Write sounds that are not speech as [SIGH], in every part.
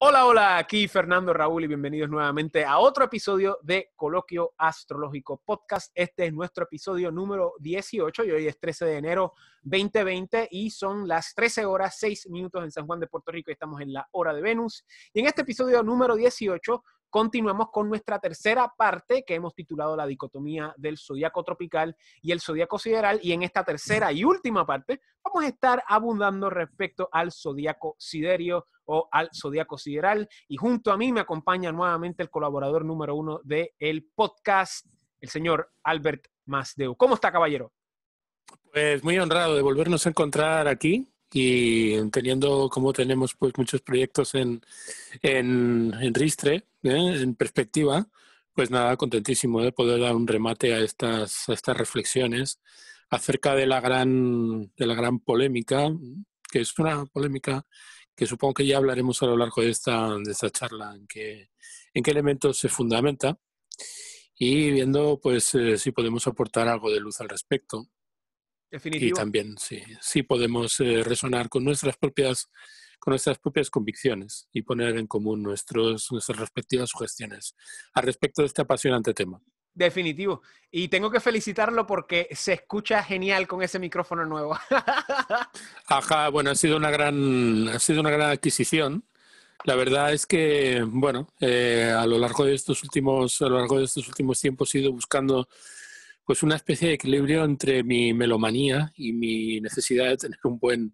Hola, hola, aquí Fernando Raúl y bienvenidos nuevamente a otro episodio de Coloquio Astrológico Podcast. Este es nuestro episodio número 18 y hoy es 13 de enero 2020 y son las 13 horas 6 minutos en San Juan de Puerto Rico y estamos en la hora de Venus. Y en este episodio número 18 continuamos con nuestra tercera parte que hemos titulado La dicotomía del zodiaco tropical y el zodiaco sideral. Y en esta tercera y última parte vamos a estar abundando respecto al zodiaco siderio o al zodiaco sideral. Y junto a mí me acompaña nuevamente el colaborador número uno del el podcast, el señor Albert Masdeu. ¿Cómo está, caballero? Pues muy honrado de volvernos a encontrar aquí y teniendo como tenemos pues muchos proyectos en, en, en ristre, ¿eh? en perspectiva, pues nada, contentísimo de poder dar un remate a estas, a estas reflexiones acerca de la gran, de la gran polémica, que es una polémica que supongo que ya hablaremos a lo largo de esta, de esta charla, en qué, en qué elementos se fundamenta y viendo pues eh, si podemos aportar algo de luz al respecto. Y también sí, sí podemos eh, resonar con nuestras propias con nuestras propias convicciones y poner en común nuestros, nuestras respectivas sugestiones al respecto de este apasionante tema. Definitivo. Y tengo que felicitarlo porque se escucha genial con ese micrófono nuevo. [LAUGHS] Ajá, bueno, ha sido una gran, ha sido una gran adquisición. La verdad es que, bueno, eh, a lo largo de estos últimos, a lo largo de estos últimos tiempos he ido buscando pues una especie de equilibrio entre mi melomanía y mi necesidad de tener un buen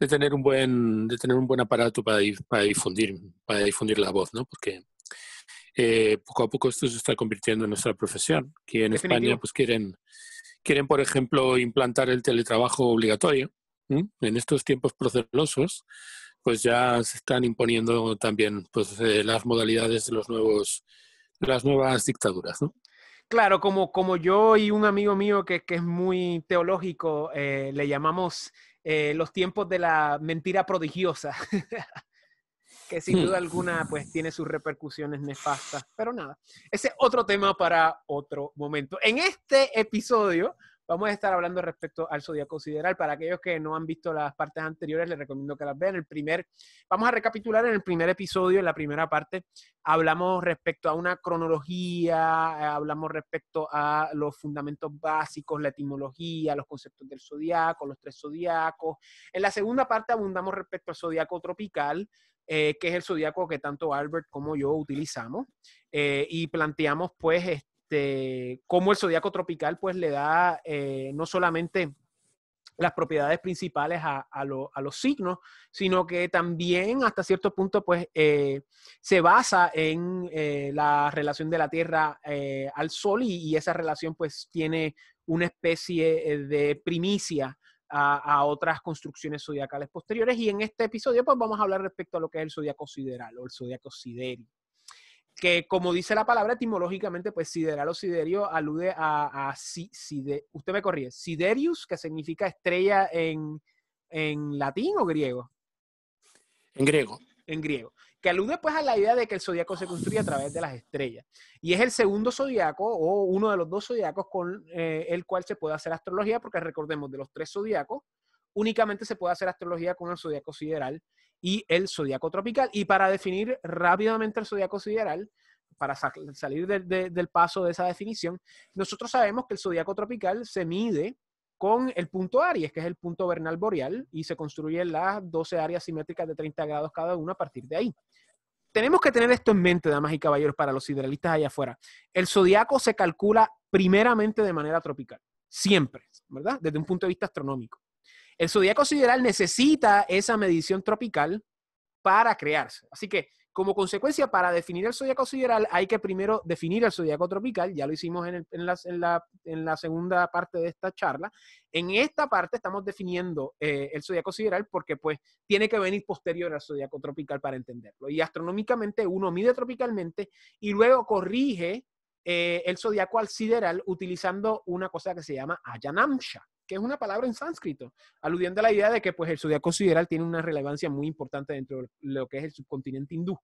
de tener un buen de tener un buen aparato para, difundir para difundir la voz no porque eh, poco a poco esto se está convirtiendo en nuestra profesión que en España pues quieren quieren por ejemplo implantar el teletrabajo obligatorio en estos tiempos procelosos pues ya se están imponiendo también pues eh, las modalidades de los nuevos de las nuevas dictaduras no Claro, como, como yo y un amigo mío que, es muy teológico, eh, le llamamos eh, los tiempos de la mentira prodigiosa, [LAUGHS] que sin hmm. duda alguna pues tiene sus repercusiones nefastas, pero nada, ese es otro tema para otro momento. En este episodio Vamos a estar hablando respecto al zodiaco sideral. Para aquellos que no han visto las partes anteriores, les recomiendo que las vean. El primer, vamos a recapitular en el primer episodio, en la primera parte, hablamos respecto a una cronología, eh, hablamos respecto a los fundamentos básicos, la etimología, los conceptos del zodiaco, los tres zodiacos. En la segunda parte abundamos respecto al zodiaco tropical, eh, que es el zodiaco que tanto Albert como yo utilizamos, eh, y planteamos pues este, cómo el zodiaco tropical pues le da eh, no solamente las propiedades principales a, los signos, sino que también hasta cierto punto pues eh, se basa en eh, la relación de la Tierra al Sol y, esa relación pues tiene una especie de primicia a, otras construcciones zodiacales posteriores y en este episodio pues vamos a hablar respecto a lo que es el zodiaco sideral o el zodiaco siderio que como dice la palabra etimológicamente, pues sideral o siderio alude a, si, usted me corrige, siderius, que significa estrella en, latín o griego. En griego. En griego. Que alude pues a la idea de que el zodiaco se construye a través de las estrellas. Y es el segundo zodiaco o uno de los dos zodiacos con eh, el cual se puede hacer astrología, porque recordemos, de los tres zodiacos, únicamente se puede hacer astrología con el zodiaco sideral y el zodiaco tropical. Y para definir rápidamente el zodiaco sideral, para salir del paso de esa definición, nosotros sabemos que el zodiaco tropical se mide con el punto Aries, que es el punto vernal boreal, y se construyen las 12 áreas simétricas de 30 grados cada una a partir de ahí. Tenemos que tener esto en mente, damas y caballeros, para los sideralistas allá afuera. El zodiaco se calcula primeramente de manera tropical, siempre, ¿verdad? Desde un punto de vista astronómico. El zodiaco sideral necesita esa medición tropical para crearse. Así que, como consecuencia, para definir el zodiaco sideral, hay que primero definir el zodiaco tropical. Ya lo hicimos en, la, segunda parte de esta charla. En esta parte estamos definiendo eh, el zodiaco sideral porque, pues, tiene que venir posterior al zodiaco tropical para entenderlo. Y astronómicamente, uno mide tropicalmente y luego corrige eh, el zodiaco al sideral utilizando una cosa que se llama Ayanamsha que es una palabra en sánscrito, aludiendo a la idea de que pues, el zodiaco sideral tiene una relevancia muy importante dentro de lo que es el subcontinente hindú.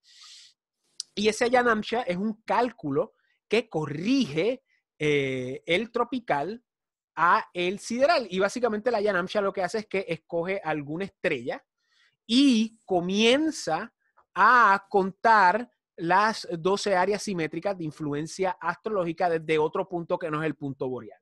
Y ese Ayanamsha es un cálculo que corrige eh, el tropical a el sideral. Y básicamente la Ayanamsha lo que hace es que escoge alguna estrella y comienza a contar las 12 áreas simétricas de influencia astrológica desde otro punto que no es el punto boreal.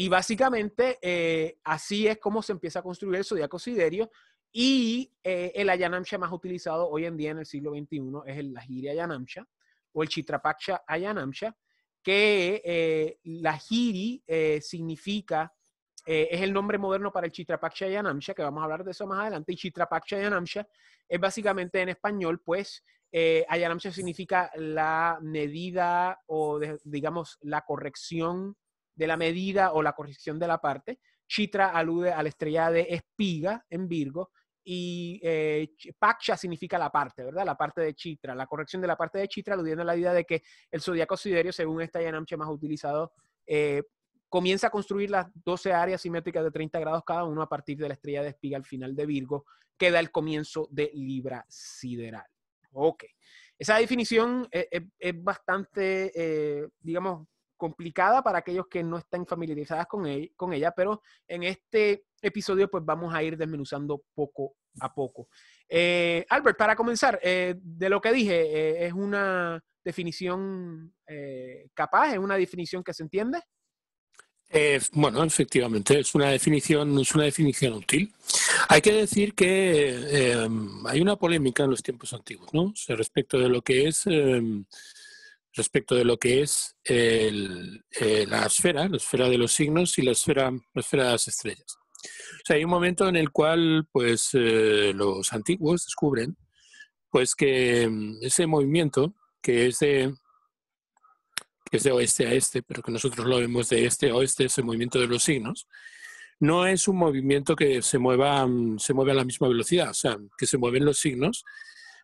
Y básicamente eh, así es como se empieza a construir el zodiaco siderio y eh, el Ayanamsha más utilizado hoy en día en el siglo XXI es el Lahiri Ayanamsha o el Chitrapaksha Ayanamsha, que eh, Lahiri eh, significa, es el nombre moderno para el Chitrapaksha Ayanamsha, que vamos a hablar de eso más adelante, y Chitrapaksha Ayanamsha es básicamente en español, pues, Ayanamsha significa la medida o digamos la corrección de la medida o la corrección de la parte. Chitra alude a la estrella de espiga en Virgo y eh, significa la parte, ¿verdad? La parte de Chitra, la corrección de la parte de Chitra aludiendo a la idea de que el zodiaco siderio, según esta Yanamche más utilizado, eh, comienza a construir las 12 áreas simétricas de 30 grados cada uno a partir de la estrella de espiga al final de Virgo, que da el comienzo de Libra sideral. Ok. Esa definición eh, eh, es, bastante, digamos, complicada para aquellos que no están familiarizadas con, con ella, pero en este episodio pues vamos a ir desmenuzando poco a poco. Eh, Albert, para comenzar, eh, de lo que dije, eh, ¿es una definición capaz? ¿Es una definición que se entiende? bueno, efectivamente, es una definición, es una definición útil. Hay que decir que hay una polémica en los tiempos antiguos, ¿no? respecto de lo que es respecto de lo que es eh, la esfera, la esfera de los signos y la esfera, esfera de las estrellas. O hay un momento en el cual pues, eh, los antiguos descubren pues, que mm, ese movimiento, que es, de, oeste a este, pero que nosotros lo vemos de este a oeste, ese movimiento de los signos, no es un movimiento que se mueva mm, se mueve a la misma velocidad, o sea, que se mueven los signos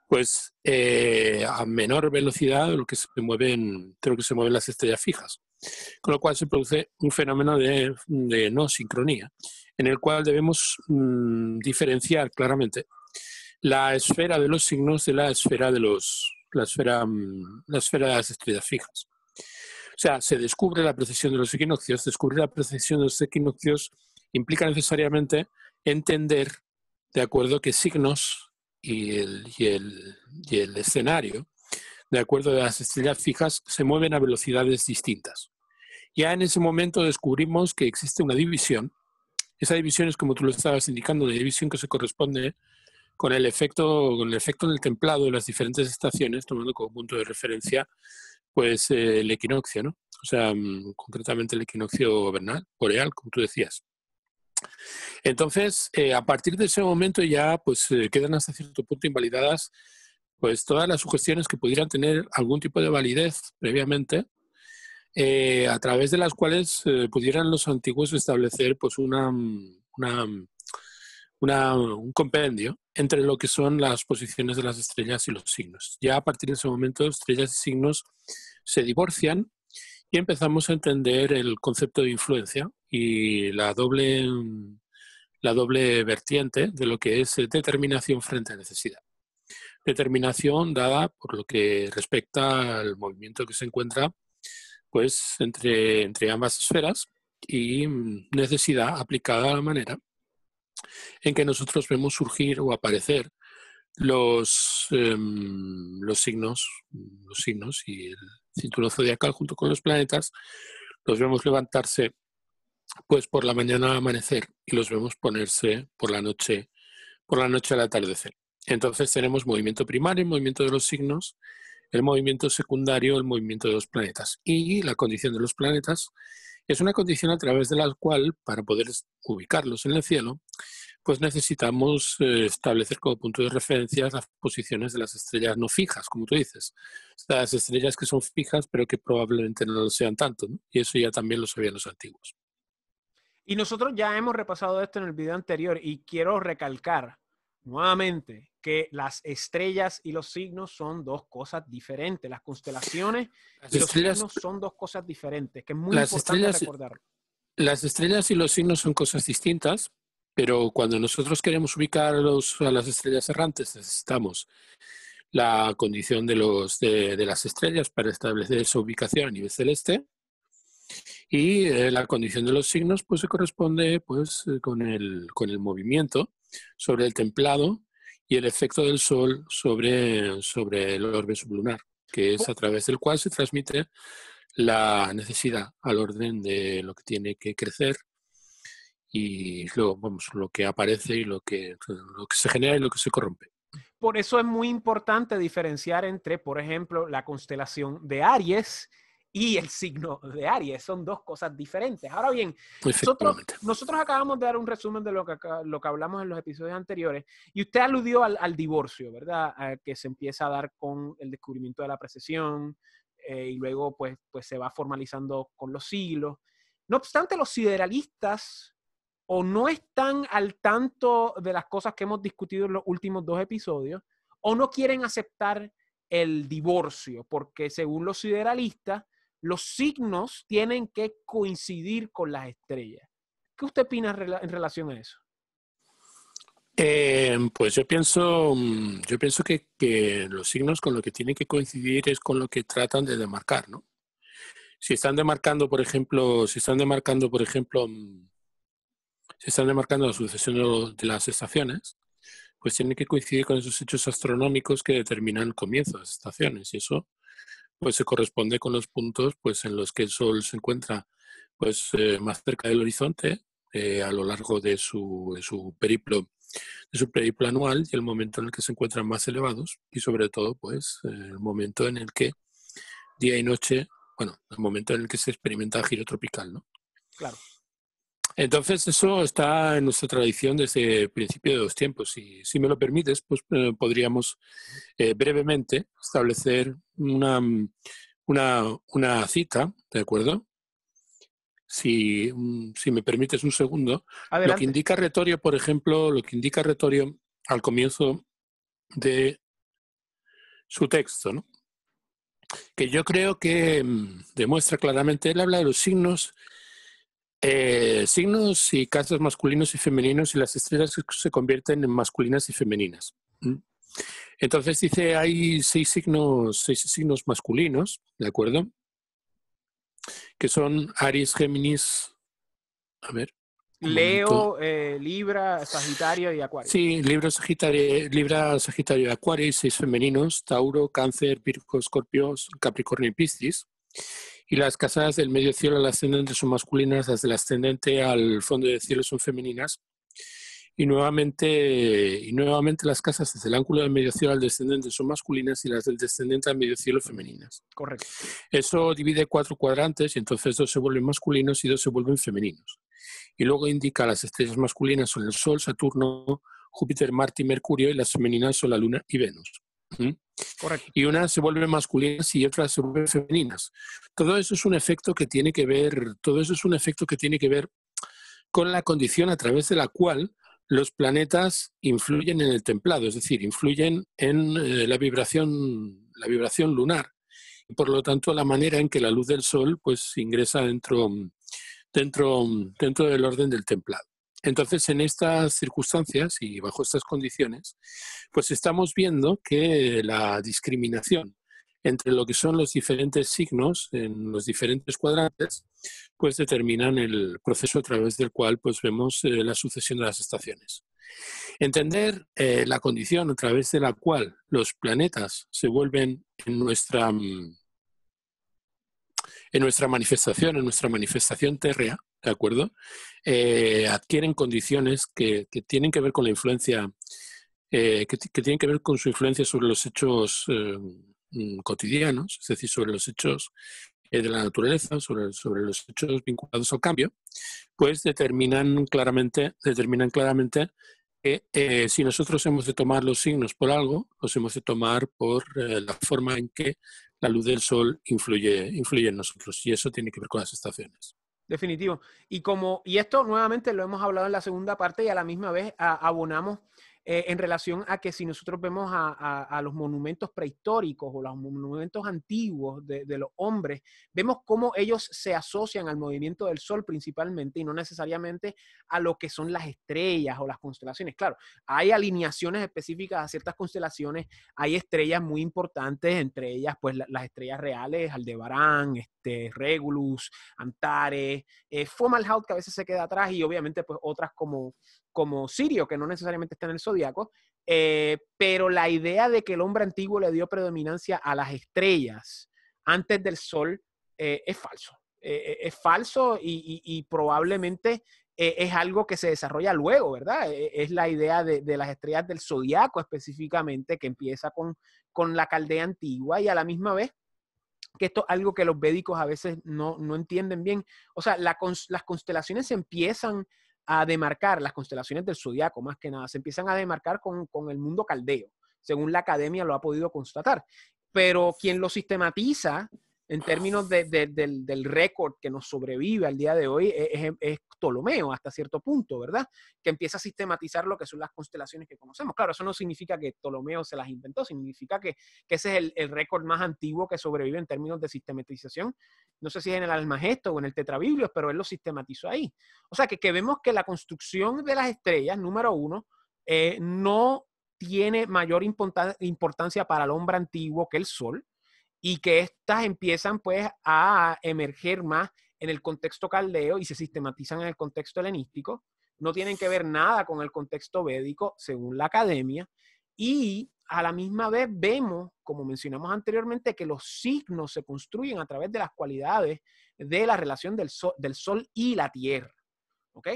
pues eh, a menor velocidad de lo que se mueven, creo que se mueven las estrellas fijas. Con lo cual se produce un fenómeno de, no sincronía, en el cual debemos mm, diferenciar claramente la esfera de los signos de la esfera de los la esfera, mm, de las estrellas fijas. O sea, se descubre la precesión de los equinoccios, descubrir la precesión de los equinoccios implica necesariamente entender, de acuerdo, que signos y el, y el, y el escenario, de acuerdo a las estrellas fijas, se mueven a velocidades distintas. Ya en ese momento descubrimos que existe una división. Esa división es como tú lo estabas indicando, una división que se corresponde con el efecto, con el efecto del templado de las diferentes estaciones, tomando como punto de referencia pues eh, el equinoccio, ¿no? O sea, mm, concretamente el equinoccio vernal, boreal, como tú decías. Entonces, eh, a partir de ese momento ya pues eh, quedan hasta cierto punto invalidadas pues todas las sugestiones que pudieran tener algún tipo de validez previamente, eh, a través de las cuales pudieran los antiguos establecer pues una, un compendio entre lo que son las posiciones de las estrellas y los signos. Ya a partir de ese momento, estrellas y signos se divorcian y empezamos a entender el concepto de influencia y la doble, la doble vertiente de lo que es determinación frente a necesidad. Determinación dada por lo que respecta al movimiento que se encuentra pues, entre, entre ambas esferas y necesidad aplicada a la manera en que nosotros vemos surgir o aparecer los, em, los signos, los signos y el cinturón zodiacal junto con los planetas, los vemos levantarse pues por la mañana al amanecer y los vemos ponerse por la noche, por la noche al atardecer. Entonces tenemos movimiento primario, el movimiento de los signos, el movimiento secundario, el movimiento de los planetas y la condición de los planetas es una condición a través de la cual, para poder ubicarlos en el cielo, pues necesitamos eh, establecer como punto de referencia las posiciones de las estrellas no fijas, como tú dices. Las estrellas que son fijas, pero que probablemente no lo sean tanto, y eso ya también lo sabían los antiguos. Y nosotros ya hemos repasado esto en el video anterior y quiero recalcar nuevamente que las estrellas y los signos son dos cosas diferentes. Las constelaciones y los signos son dos cosas diferentes, que es muy las importante Las estrellas y los signos son cosas distintas, pero cuando nosotros queremos ubicar a, las estrellas errantes necesitamos la condición de, los, de las estrellas para establecer su ubicación a nivel celeste y eh, la condición de los signos pues se corresponde pues, eh, con el, movimiento sobre el templado y el efecto del sol sobre, el orbe sublunar, que es oh. a través del cual se transmite la necesidad al orden de lo que tiene que crecer y luego lo que aparece y lo que se genera y lo que se corrompe. Por eso es muy importante diferenciar entre, por ejemplo, la constelación de Aries y el signo de Aries. Son dos cosas diferentes. Ahora bien, nosotros, nosotros acabamos de dar un resumen de lo que, lo que hablamos en los episodios anteriores y usted aludió al, al divorcio, ¿verdad? que se empieza a dar con el descubrimiento de la precesión eh, y luego pues, pues se va formalizando con los siglos. No obstante, los sideralistas o no están al tanto de las cosas que hemos discutido en los últimos dos episodios o no quieren aceptar el divorcio, porque según los sideralistas, los signos tienen que coincidir con las estrellas. ¿Qué usted opina en relación a eso? Eh, pues yo pienso, mm, yo pienso que, que, los signos con lo que tienen que coincidir es con lo que tratan de demarcar, ¿no? Si están demarcando, por ejemplo, si están demarcando, por ejemplo, mm, si están demarcando la sucesión de las estaciones, pues tienen que coincidir con esos hechos astronómicos que determinan el comienzo de las estaciones. Y eso pues se corresponde con los puntos pues en los que el Sol se encuentra pues eh, más cerca del horizonte eh, a lo largo de su, su periplo de su periplo anual y el momento en el que se encuentran más elevados y sobre todo pues eh, el momento en el que día y noche bueno el momento en el que se experimenta giro tropical no claro entonces eso está en nuestra tradición desde el principio de los tiempos y si me lo permites, pues eh, podríamos eh, brevemente establecer una, una, una, cita, ¿de acuerdo? Si, si me permites un segundo, lo que indica Retorio, por ejemplo, lo que indica Retorio al comienzo de su texto, ¿no? que yo creo que mm, demuestra claramente, él habla de los signos eh, signos y casas masculinos y femeninos y las estrellas se convierten en masculinas y femeninas. Entonces dice, hay seis signos, seis signos masculinos, ¿de acuerdo? Que son Aries, Géminis, a ver. Leo, eh, Libra, Sagitario y Acuario. Sí, Libra, Sagitario, Libra, Sagitario y Acuario, seis femeninos, Tauro, Cáncer, Virgo, Escorpio, Capricornio y Piscis y las casas del medio cielo al ascendente son masculinas, las del ascendente al fondo del cielo son femeninas. Y nuevamente, y nuevamente las casas desde el ángulo del medio cielo al descendente son masculinas y las del descendente al medio cielo femeninas. Correcto. Eso divide cuatro cuadrantes y entonces dos se vuelven masculinos y dos se vuelven femeninos. Y luego indica las estrellas masculinas son el Sol, Saturno, Júpiter, Marte y Mercurio y las femeninas son la Luna y Venus. Y unas se vuelven masculinas y otras se vuelven femeninas. Todo eso es un efecto que tiene que ver, todo eso es un efecto que tiene que ver con la condición a través de la cual los planetas influyen en el templado, es decir, influyen en eh, la vibración, la vibración lunar. Y por lo tanto, la manera en que la luz del sol pues ingresa dentro, dentro, dentro del orden del templado. Entonces, en estas circunstancias y bajo estas condiciones, pues estamos viendo que la discriminación entre lo que son los diferentes signos en los diferentes cuadrantes, pues determinan el proceso a través del cual pues vemos eh, la sucesión de las estaciones. Entender eh, la condición a través de la cual los planetas se vuelven en nuestra, mm, en nuestra manifestación, en nuestra manifestación terrea. ¿de acuerdo? Eh, adquieren condiciones que, tienen que ver con la influencia, eh, que, tienen que ver con su influencia sobre los hechos eh, mm, cotidianos, es decir, sobre los hechos de la naturaleza, sobre, los hechos vinculados al cambio, pues determinan claramente, determinan claramente que si nosotros hemos de tomar los signos por algo, los hemos de tomar por la forma en que la luz del sol influye, influye en nosotros. Y eso tiene que ver con las estaciones. Definitivo. Y como, y esto nuevamente lo hemos hablado en la segunda parte y a la misma vez abonamos eh, en relación a que si nosotros vemos a, los monumentos prehistóricos o los monumentos antiguos de, los hombres, vemos cómo ellos se asocian al movimiento del sol principalmente y no necesariamente a lo que son las estrellas o las constelaciones. Claro, hay alineaciones específicas a ciertas constelaciones, hay estrellas muy importantes, entre ellas pues las estrellas reales, Aldebarán, este, Regulus, Antares, eh, Fomalhaut que a veces se queda atrás y obviamente pues otras como, como Sirio que no necesariamente está en el sol zodiaco, eh, pero la idea de que el hombre antiguo le dio predominancia a las estrellas antes del sol eh, es falso. Eh, es falso y, probablemente es algo que se desarrolla luego, ¿verdad? es la idea de, las estrellas del zodiaco específicamente, que empieza con, con la caldea antigua y a la misma vez que esto es algo que los védicos a veces no, no entienden bien. O sea, las constelaciones empiezan a demarcar las constelaciones del zodiaco, más que nada, se empiezan a demarcar con, con el mundo caldeo, según la academia lo ha podido constatar. Pero quien lo sistematiza en términos del, récord que nos sobrevive al día de hoy, e, es, em, es, Ptolomeo hasta cierto punto, ¿verdad? Que empieza a sistematizar lo que son las constelaciones que conocemos. Claro, eso no significa que Ptolomeo se las inventó, significa que, ese es el, récord más antiguo que sobrevive en términos de sistematización. No sé si es en el Almagesto o en el Tetrabiblio, pero él lo sistematizó ahí. O sea, que, vemos que la construcción de las estrellas, número uno, eh, no tiene mayor importancia para el hombre antiguo que el Sol y que estas empiezan pues a emerger más en el contexto caldeo y se sistematizan en el contexto helenístico, no tienen que ver nada con el contexto védico según la academia y a la misma vez vemos, como mencionamos anteriormente, que los signos se construyen a través de las cualidades de la relación del sol, y la tierra. ¿Ok?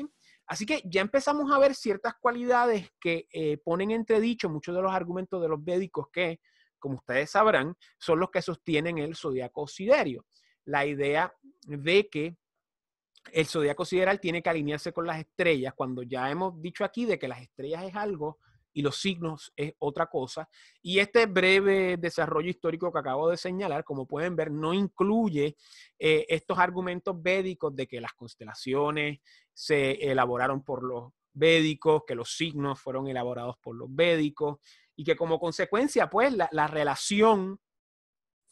Así que ya empezamos a ver ciertas cualidades que eh, ponen entredicho muchos de los argumentos de los védicos que como ustedes sabrán, son los que sostienen el zodiaco siderio. La idea de que el zodiaco sideral tiene que alinearse con las estrellas, cuando ya hemos dicho aquí de que las estrellas es algo y los signos es otra cosa. Y este breve desarrollo histórico que acabo de señalar, como pueden ver, no incluye eh, estos argumentos védicos de que las constelaciones se elaboraron por los védicos, que los signos fueron elaborados por los védicos, y que como consecuencia, pues, la, relación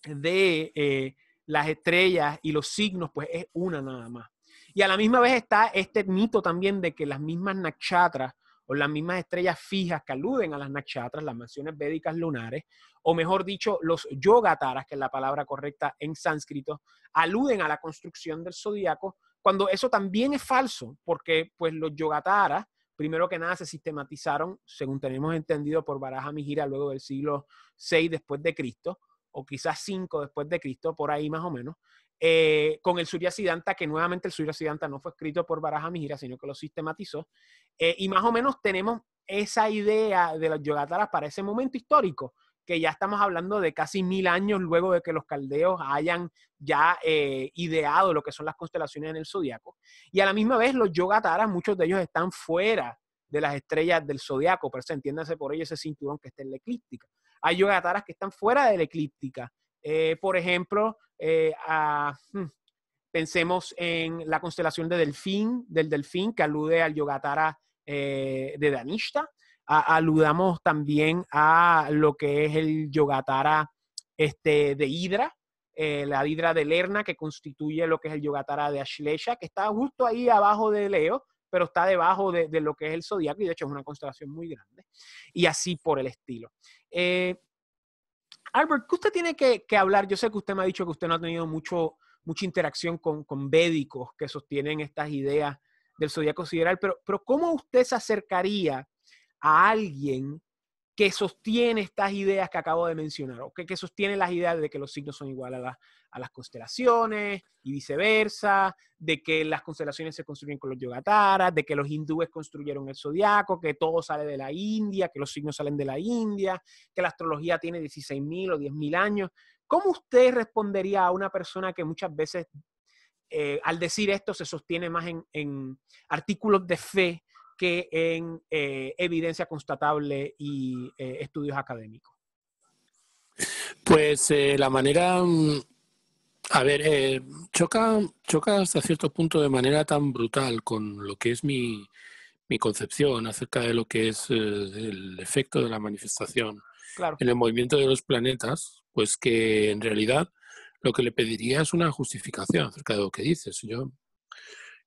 de eh, las estrellas y los signos, pues, es una nada más. Y a la misma vez está este mito también de que las mismas nakshatras o las mismas estrellas fijas que aluden a las nakshatras, las mansiones védicas lunares, o mejor dicho, los yogataras, que es la palabra correcta en sánscrito, aluden a la construcción del zodiaco, cuando eso también es falso, porque pues los yogataras primero que nada se sistematizaron, según tenemos entendido por Baraja Mijira, luego del siglo VI después de Cristo, o quizás 5 después de Cristo, por ahí más o menos, eh, con el Surya Siddhanta, que nuevamente el Surya Siddhanta no fue escrito por Baraja Mijira, sino que lo sistematizó. Eh, y más o menos tenemos esa idea de los Yogataras para ese momento histórico que ya estamos hablando de casi mil años luego de que los caldeos hayan ya eh, ideado lo que son las constelaciones en el zodiaco. Y a la misma vez, los yogataras, muchos de ellos están fuera de las estrellas del zodiaco, pero se por ello ese cinturón que está en la eclíptica. Hay yogataras que están fuera de la eclíptica. Eh, por ejemplo, eh, hmm, pensemos en la constelación de Delfín, del Delfín, que alude al yogatara de Danishta aludamos también a lo que es el Yogatara este, de Hidra, eh, la Hidra de Lerna, que constituye lo que es el Yogatara de Ashlesha, que está justo ahí abajo de Leo, pero está debajo de, lo que es el Zodíaco, y de hecho es una constelación muy grande, y así por el estilo. Eh, Albert, ¿qué usted tiene que, hablar? Yo sé que usted me ha dicho que usted no ha tenido mucho, mucha interacción con, con médicos que sostienen estas ideas del zodiaco sideral, pero, pero ¿cómo usted se acercaría a alguien que sostiene estas ideas que acabo de mencionar, o que, sostiene las ideas de que los signos son iguales a, las constelaciones y viceversa, de que las constelaciones se construyen con los yogataras, de que los hindúes construyeron el zodiaco, que todo sale de la India, que los signos salen de la India, que la astrología tiene 16.000 o 10.000 años. ¿Cómo usted respondería a una persona que muchas veces eh, al decir esto se sostiene más en artículos de fe que en eh, evidencia constatable y eh, estudios académicos? Pues eh, la manera, mm, a ver, choca, choca hasta cierto punto de manera tan brutal con lo que es mi, concepción acerca de lo que es el efecto de la manifestación en el movimiento de los planetas, pues que en realidad lo que le pediría es una justificación acerca de lo que dices. Yo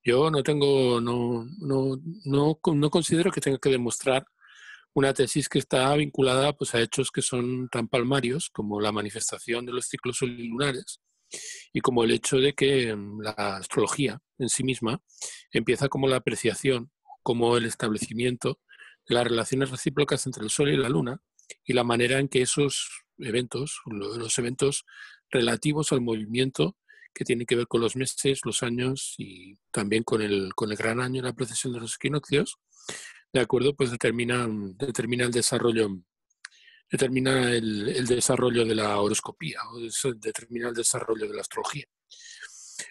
yo no tengo, no, no, no, no considero que tenga que demostrar una tesis que está vinculada pues, a hechos que son tan palmarios como la manifestación de los ciclos lunares y como el hecho de que mm, la astrología en sí misma empieza como la apreciación, como el establecimiento de las relaciones recíprocas entre el Sol y la Luna y la manera en que esos eventos, los eventos relativos al movimiento que tiene que ver con los meses, los años y también con el, con el gran año la procesión de los equinoccios, ¿de acuerdo? Pues determina, determina el desarrollo determina el, desarrollo de la horoscopía o determina el desarrollo de la astrología.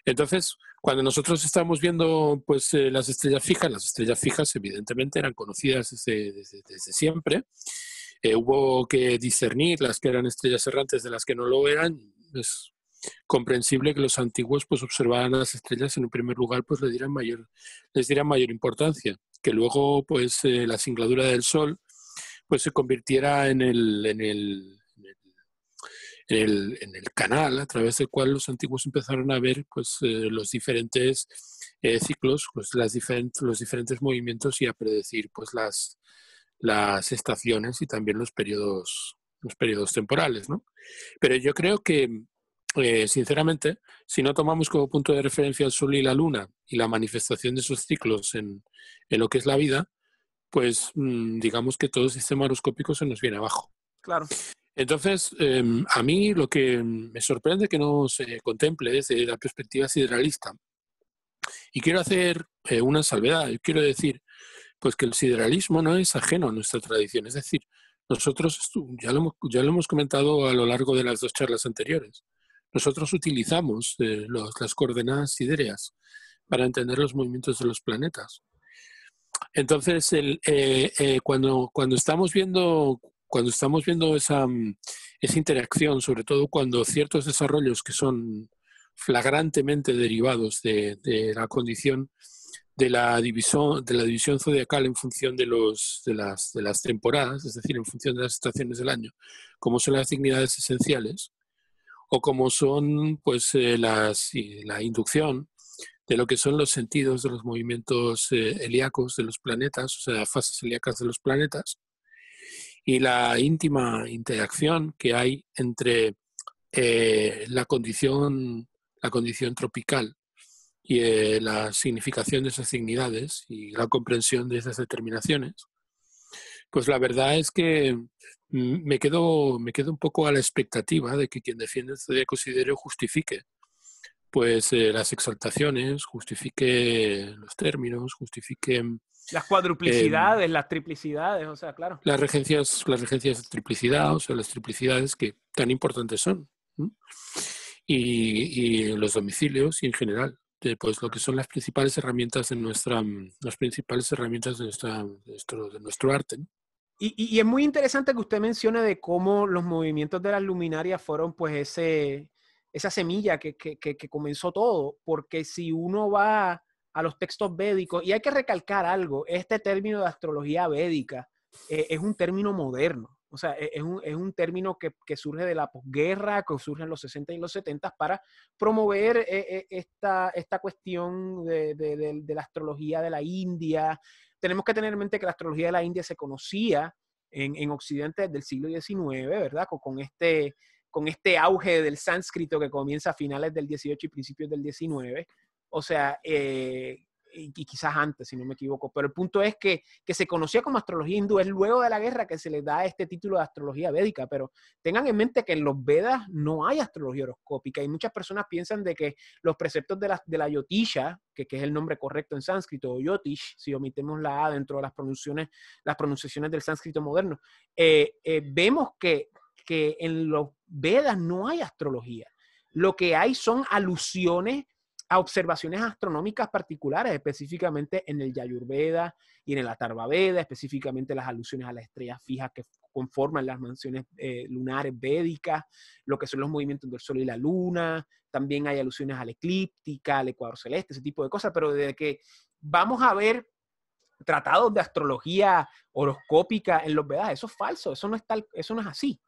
Entonces, cuando nosotros estamos viendo pues, eh, las estrellas fijas, las estrellas fijas evidentemente eran conocidas desde, siempre. Eh, hubo que discernir las que eran estrellas errantes de las que no lo eran. Es pues, comprensible que los antiguos pues observaran las estrellas en un primer lugar pues les dieran mayor, les dieran mayor importancia, que luego pues eh, la singladura del sol pues se convirtiera en el, en el, en el canal a través del cual los antiguos empezaron a ver pues, eh, los diferentes eh, ciclos, pues, las los diferentes movimientos y a predecir pues, las, las estaciones y también los periodos, los periodos temporales. Pero yo creo que, eh, sinceramente, si no tomamos como punto de referencia el Sol y la Luna y la manifestación de sus ciclos en, lo que es la vida, pues mm, digamos que todo el sistema horoscópico se nos viene abajo. Claro. Entonces, em, a mí lo que me sorprende que no se contemple desde la perspectiva sideralista, y quiero hacer eh, una salvedad, quiero decir, pues que el sideralismo no es ajeno a nuestra tradición, es decir, nosotros ya lo, ya lo hemos comentado a lo largo de las dos charlas anteriores. Nosotros utilizamos eh, las coordenadas sidereas para entender los movimientos de los planetas. Entonces, eh, eh, cuando, estamos viendo, cuando estamos viendo mm, esa, interacción, sobre todo cuando ciertos desarrollos que son flagrantemente derivados de, la condición de la división de la división zodiacal en función de las, de las temporadas, es decir, en función de las estaciones del año, como son las dignidades esenciales, o como son pues eh, la inducción de lo que son los sentidos de los movimientos helíacos eh, de los planetas, o sea, las fases helíacas de los planetas, y la íntima interacción que hay entre eh, la, condición, la condición tropical y la significación de esas dignidades y la comprensión de esas determinaciones pues la verdad es que mm, me quedo, me quedo un poco a la expectativa de que quien defiende este el día considero justifique pues eh, las exaltaciones, justifique los términos, justifique... Mm, las em, cuadruplicidades, las triplicidades, o sea, claro. Las regencias, las regencias de triplicidad, o sea, las triplicidades que tan importantes son. Y, los domicilios y en general, eh, pues lo que son las principales herramientas de nuestra, mm, las principales herramientas de, nuestra, de, nuestro, de nuestro arte. Y, es muy interesante que usted mencione de cómo los movimientos de las luminarias fueron pues esa semilla que, comenzó todo, porque si uno va a los textos védicos, y hay que recalcar algo, este término de astrología védica eh, es un término moderno, o sea, e, es un, término que, surge de la posguerra, que surge en los 60 y los 70 para promover eh, eh, esta, esta, cuestión de, la astrología de la India, tenemos que tener en mente que la astrología de la India se conocía en, Occidente desde el siglo XIX, ¿verdad? Con, este, con este auge del sánscrito que comienza a finales del XVIII y principios del XIX. O sea, eh, y, quizás antes, si no me equivoco, pero el punto es que, se conocía como astrología hindú, es luego de la guerra que se le da este título de astrología védica, pero tengan en mente que en los Vedas no hay astrología horoscópica y muchas personas piensan de que los preceptos de la, de la yotisha, que, que, es el nombre correcto en sánscrito, o yotish, si omitemos la A dentro de las pronunciaciones, las pronunciaciones del sánscrito moderno, eh, eh, vemos que, que en los Vedas no hay astrología. Lo que hay son alusiones a observaciones astronómicas particulares, específicamente en el Yayurveda y en el tarbaveda específicamente las alusiones a las estrellas fijas que conforman las mansiones eh, lunares védicas, lo que son los movimientos del Sol y la Luna, también hay alusiones a la eclíptica, al ecuador celeste, ese tipo de cosas, pero desde que vamos a ver tratados de astrología horoscópica en los Vedas, eso es falso, eso no es, eso no es así.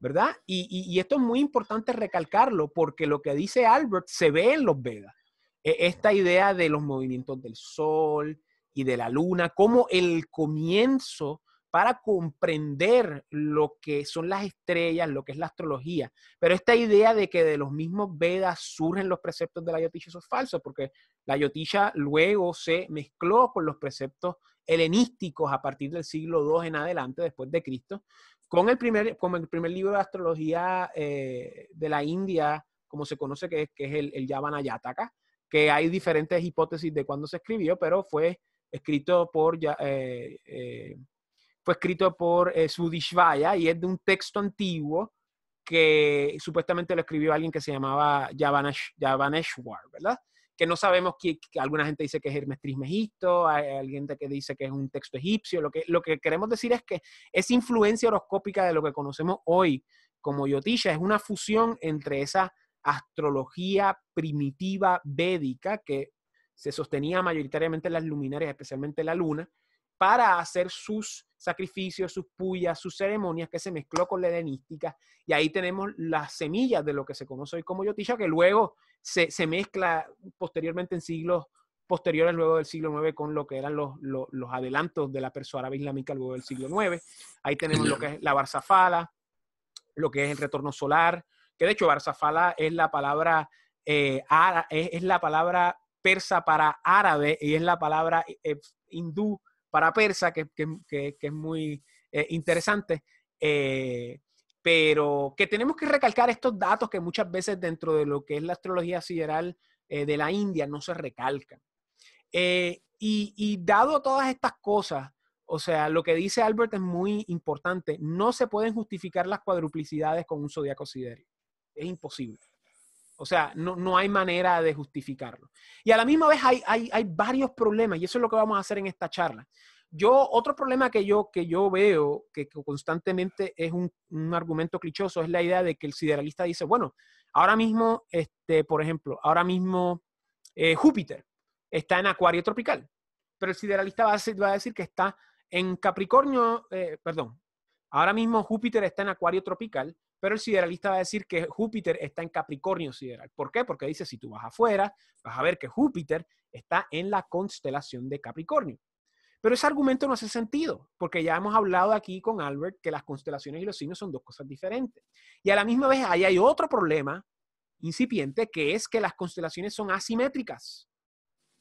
¿verdad? y, esto es muy importante recalcarlo porque lo que dice Albert se ve en los Vedas. E-, esta idea de los movimientos del sol y de la luna como el comienzo para comprender lo que son las estrellas, lo que es la astrología. Pero esta idea de que de los mismos Vedas surgen los preceptos de la Yotisha, eso es falso, porque la Yotisha luego se mezcló con los preceptos helenísticos a partir del siglo II en adelante, después de Cristo, con el primer, el primer libro de astrología eh, de la India, como se conoce, que, es el, el Yavanayataka, que hay diferentes hipótesis de cuándo se escribió, pero fue escrito por, eh, eh, fue escrito por eh, Sudishvaya y es de un texto antiguo que supuestamente lo escribió alguien que se llamaba Javanesh, ¿verdad? Que no sabemos que, alguna gente dice que es Hermes Trismegisto, hay, alguien que dice que es un texto egipcio. Lo que, lo que queremos decir es que esa influencia horoscópica de lo que conocemos hoy como Yotisha es una fusión entre esa astrología primitiva védica que se sostenía mayoritariamente en las luminarias, especialmente la luna, para hacer sus sacrificios, sus puyas, sus ceremonias que se mezcló con la helenística. Y ahí tenemos las semillas de lo que se conoce hoy como Yotisha, que luego se, mezcla posteriormente en siglos posteriores, luego del siglo IX, con lo que eran los, adelantos de la persona árabe islámica luego del siglo IX. Ahí tenemos lo que es la barzafala, lo que es el retorno solar, que de hecho Barzafala es la palabra, eh, es, la palabra persa para árabe y es la palabra eh, hindú para persa, que, es muy eh, interesante. pero que tenemos que recalcar estos datos que muchas veces dentro de lo que es la astrología sideral de la India no se recalcan. Y, y dado todas estas cosas, o sea, lo que dice Albert es muy importante. No se pueden justificar las cuadruplicidades con un zodiaco siderio. Es imposible. O sea, no, hay manera de justificarlo. Y a la misma vez hay, varios problemas y eso es lo que vamos a hacer en esta charla. Yo, otro problema que yo, veo, que, constantemente es un, argumento clichoso, es la idea de que el sideralista dice, bueno, ahora mismo, este, por ejemplo, ahora mismo eh, Júpiter está en acuario tropical, pero el sideralista va a decir, va a decir que está en Capricornio, eh, perdón, ahora mismo Júpiter está en acuario tropical, pero el sideralista va a decir que Júpiter está en Capricornio sideral. ¿Por qué? Porque dice, si tú vas afuera, vas a ver que Júpiter está en la constelación de Capricornio. Pero ese argumento no hace sentido, porque ya hemos hablado aquí con Albert que las constelaciones y los signos son dos cosas diferentes. Y a la misma vez ahí hay otro problema incipiente, que es que las constelaciones son asimétricas,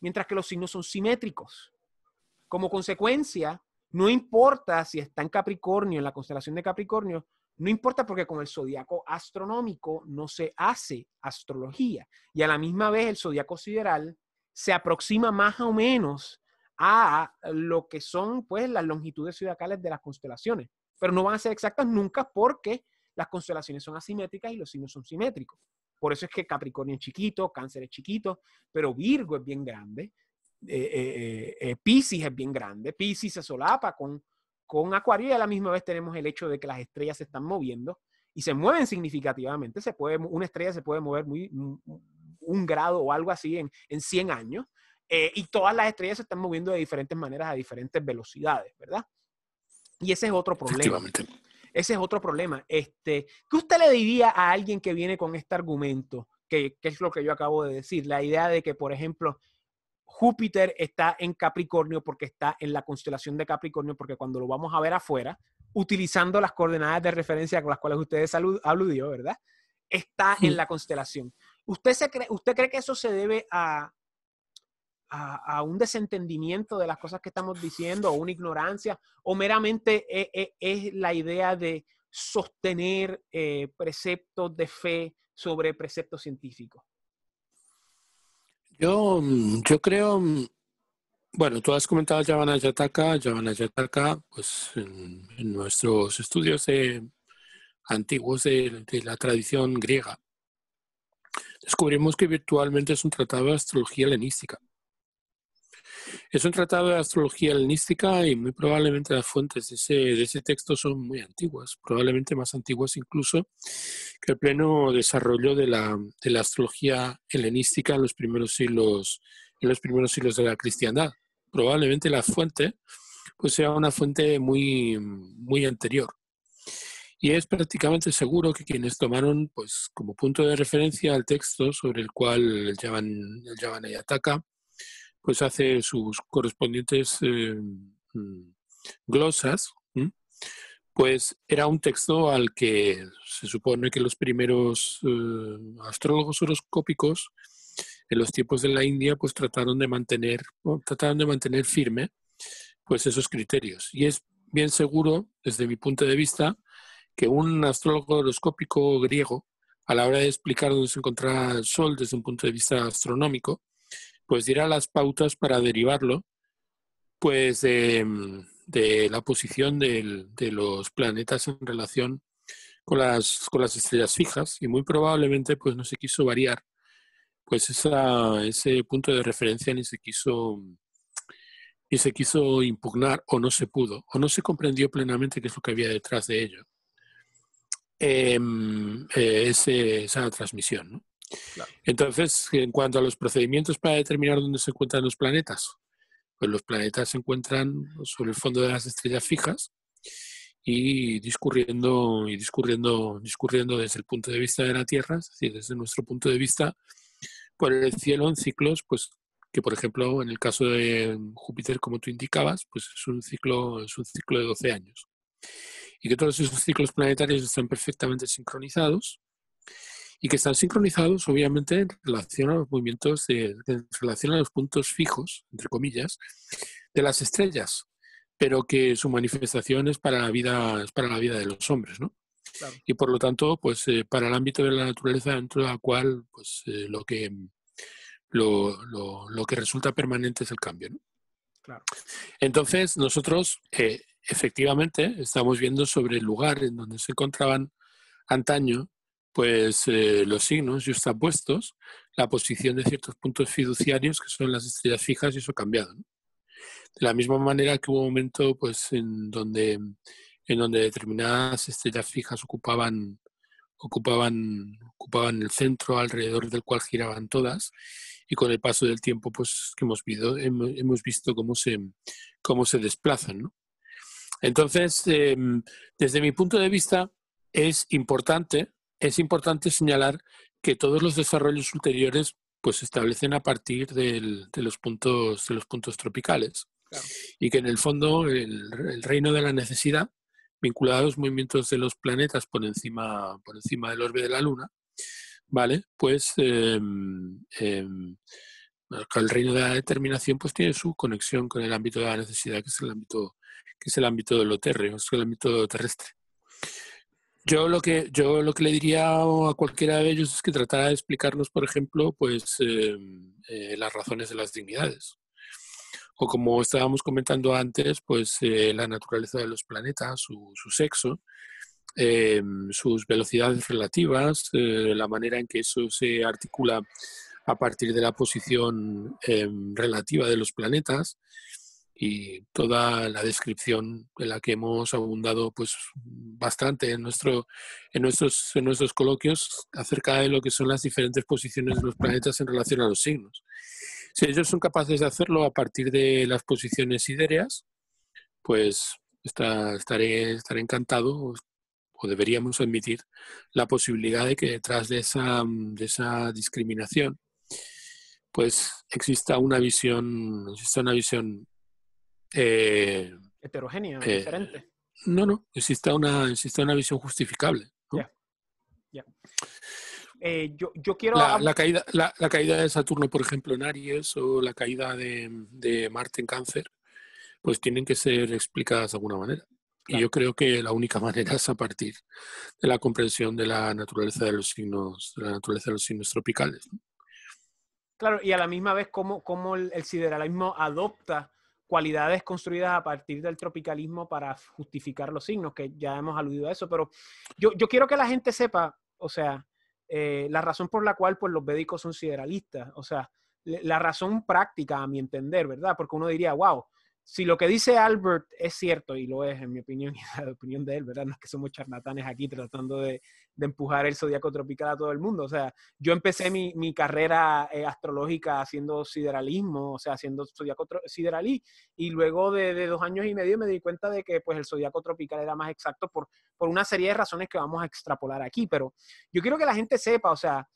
mientras que los signos son simétricos. Como consecuencia, no importa si está en Capricornio, en la constelación de Capricornio, no importa porque con el zodiaco astronómico no se hace astrología y a la misma vez el zodiaco sideral se aproxima más o menos a lo que son pues las longitudes zodiacales de las constelaciones, pero no van a ser exactas nunca porque las constelaciones son asimétricas y los signos son simétricos. Por eso es que Capricornio es chiquito, Cáncer es chiquito, pero Virgo es bien grande, eh, eh, eh, eh es bien grande, Pisces se solapa con con Acuario a la misma vez tenemos el hecho de que las estrellas se están moviendo y se mueven significativamente. Se puede, una estrella se puede mover muy, un grado o algo así en, 100 años. Eh, y todas las estrellas se están moviendo de diferentes maneras a diferentes velocidades, ¿verdad? Y ese es otro problema. Ese es otro problema. Este, ¿Qué usted le diría a alguien que viene con este argumento? Que, que, es lo que yo acabo de decir, la idea de que, por ejemplo, Júpiter está en Capricornio porque está en la constelación de Capricornio, porque cuando lo vamos a ver afuera, utilizando las coordenadas de referencia con las cuales ustedes aludió, ¿verdad? Está en la constelación. ¿Usted, se cree, que eso se debe a, un desentendimiento de las cosas que estamos diciendo, o una ignorancia, o meramente e, e, es, la idea de sostener eh, preceptos de fe sobre preceptos científicos? Yo, mm, yo creo, mm, bueno, tú has comentado Yavana Yataka, pues en, nuestros estudios eh, antiguos de, de la tradición griega, descubrimos que virtualmente es un tratado de astrología helenística. Es un tratado de astrología helenística y muy probablemente las fuentes de ese, texto son muy antiguas, probablemente más antiguas incluso que el pleno desarrollo de la, astrología helenística en los primeros siglos en los primeros siglos de la cristiandad. Probablemente la fuente pues sea una fuente muy, muy anterior. Y es prácticamente seguro que quienes tomaron pues, como punto de referencia el texto sobre el cual el llaman el ataca pues hace sus correspondientes eh, mm, glosas, pues era un texto al que se supone que los primeros eh, astrólogos horoscópicos en los tiempos de la India pues trataron de mantener, trataron de mantener firme pues esos criterios. Y es bien seguro, desde mi punto de vista, que un astrólogo horoscópico griego, a la hora de explicar dónde se encontraba el Sol desde un punto de vista astronómico, pues diera las pautas para derivarlo pues em, de, la posición de los planetas en relación con las, con las estrellas fijas y muy probablemente pues no se quiso variar pues ese punto de referencia ni se quiso ni se quiso impugnar o no se pudo o no se comprendió plenamente qué es lo que había detrás de ello em, eh, esa transmisión ¿no? Entonces, en cuanto a los procedimientos para determinar dónde se encuentran los planetas, pues los planetas se encuentran sobre el fondo de las estrellas fijas y discurriendo y discurriendo discurriendo desde el punto de vista de la Tierra, es decir, desde nuestro punto de vista por el cielo en ciclos, pues que por ejemplo en el caso de Júpiter, como tú indicabas, pues es un ciclo es un ciclo de 12 años y que todos esos ciclos planetarios están perfectamente sincronizados y que están sincronizados, obviamente, en relación a los movimientos, de, en relación a los puntos fijos, entre comillas, de las estrellas, pero que su manifestación es para la vida, es para la vida de los hombres, ¿no? Y por lo tanto, pues eh, para el ámbito de la naturaleza dentro de la cual pues, eh, lo, que, lo, que resulta permanente es el cambio. Entonces, nosotros eh, efectivamente estamos viendo sobre el lugar en donde se encontraban antaño pues eh, los signos ya están puestos, la posición de ciertos puntos fiduciarios que son las estrellas fijas y eso ha cambiado. De la misma manera que hubo un momento pues, en, donde, en donde determinadas estrellas fijas ocupaban, ocupaban, ocupaban el centro alrededor del cual giraban todas y con el paso del tiempo pues, hemos, visto, hemos visto cómo se, cómo se desplazan. Entonces, em, desde mi punto de vista, es importante es importante señalar que todos los desarrollos ulteriores pues se establecen a partir de, los puntos, de los puntos tropicales y que en el fondo el, reino de la necesidad, vinculado a los movimientos de los planetas por encima, por encima del orbe de la Luna, ¿vale? Pues em, em, el reino de la determinación pues tiene su conexión con el ámbito de la necesidad, que es el ámbito, que es el ámbito de lo es el ámbito terrestre. Yo lo que yo lo que le diría a cualquiera de ellos es que tratara de explicarnos, por ejemplo, pues em, eh, las razones de las dignidades. O como estábamos comentando antes, pues eh, la naturaleza de los planetas, su, su sexo, em, sus velocidades relativas, eh, la manera en que eso se articula a partir de la posición em, relativa de los planetas y toda la descripción en la que hemos abundado pues bastante en, nuestro, en, nuestros, en nuestros coloquios acerca de lo que son las diferentes posiciones de los planetas en relación a los signos. Si ellos son capaces de hacerlo a partir de las posiciones sidéreas, pues estaré, encantado o deberíamos admitir la posibilidad de que detrás de esa, de esa discriminación pues exista una visión, exista una visión eh, Heterogénea, eh, diferente. No, no, existe una, existe una visión justificable. Eh, yo, quiero... La, caída, la, caída de Saturno, por ejemplo, en Aries o la caída de, Marte en Cáncer, pues tienen que ser explicadas de alguna manera. Y yo creo que la única [LAUGHS] manera es a partir de la comprensión de la naturaleza de los signos, de la naturaleza de los signos tropicales. Claro, y a la misma vez cómo, el, el, sideralismo adopta cualidades construidas a partir del tropicalismo para justificar los signos, que ya hemos aludido a eso, pero yo, quiero que la gente sepa, o sea, eh, la razón por la cual pues, los médicos son sideralistas, o sea, la razón práctica, a mi entender, ¿verdad? Porque uno diría, wow, si lo que dice Albert es cierto, y lo es en mi opinión [LAUGHS] y la opinión de él, ¿verdad? No es que somos charlatanes aquí tratando de, empujar el zodiaco tropical a todo el mundo. O sea, yo empecé mi, carrera eh, astrológica haciendo sideralismo, o sea, haciendo zodiaco sideralí, y luego de, dos años y medio me di cuenta de que pues el zodiaco tropical era más exacto por una serie de razones que vamos a extrapolar aquí. Pero yo quiero que la gente sepa, o sea,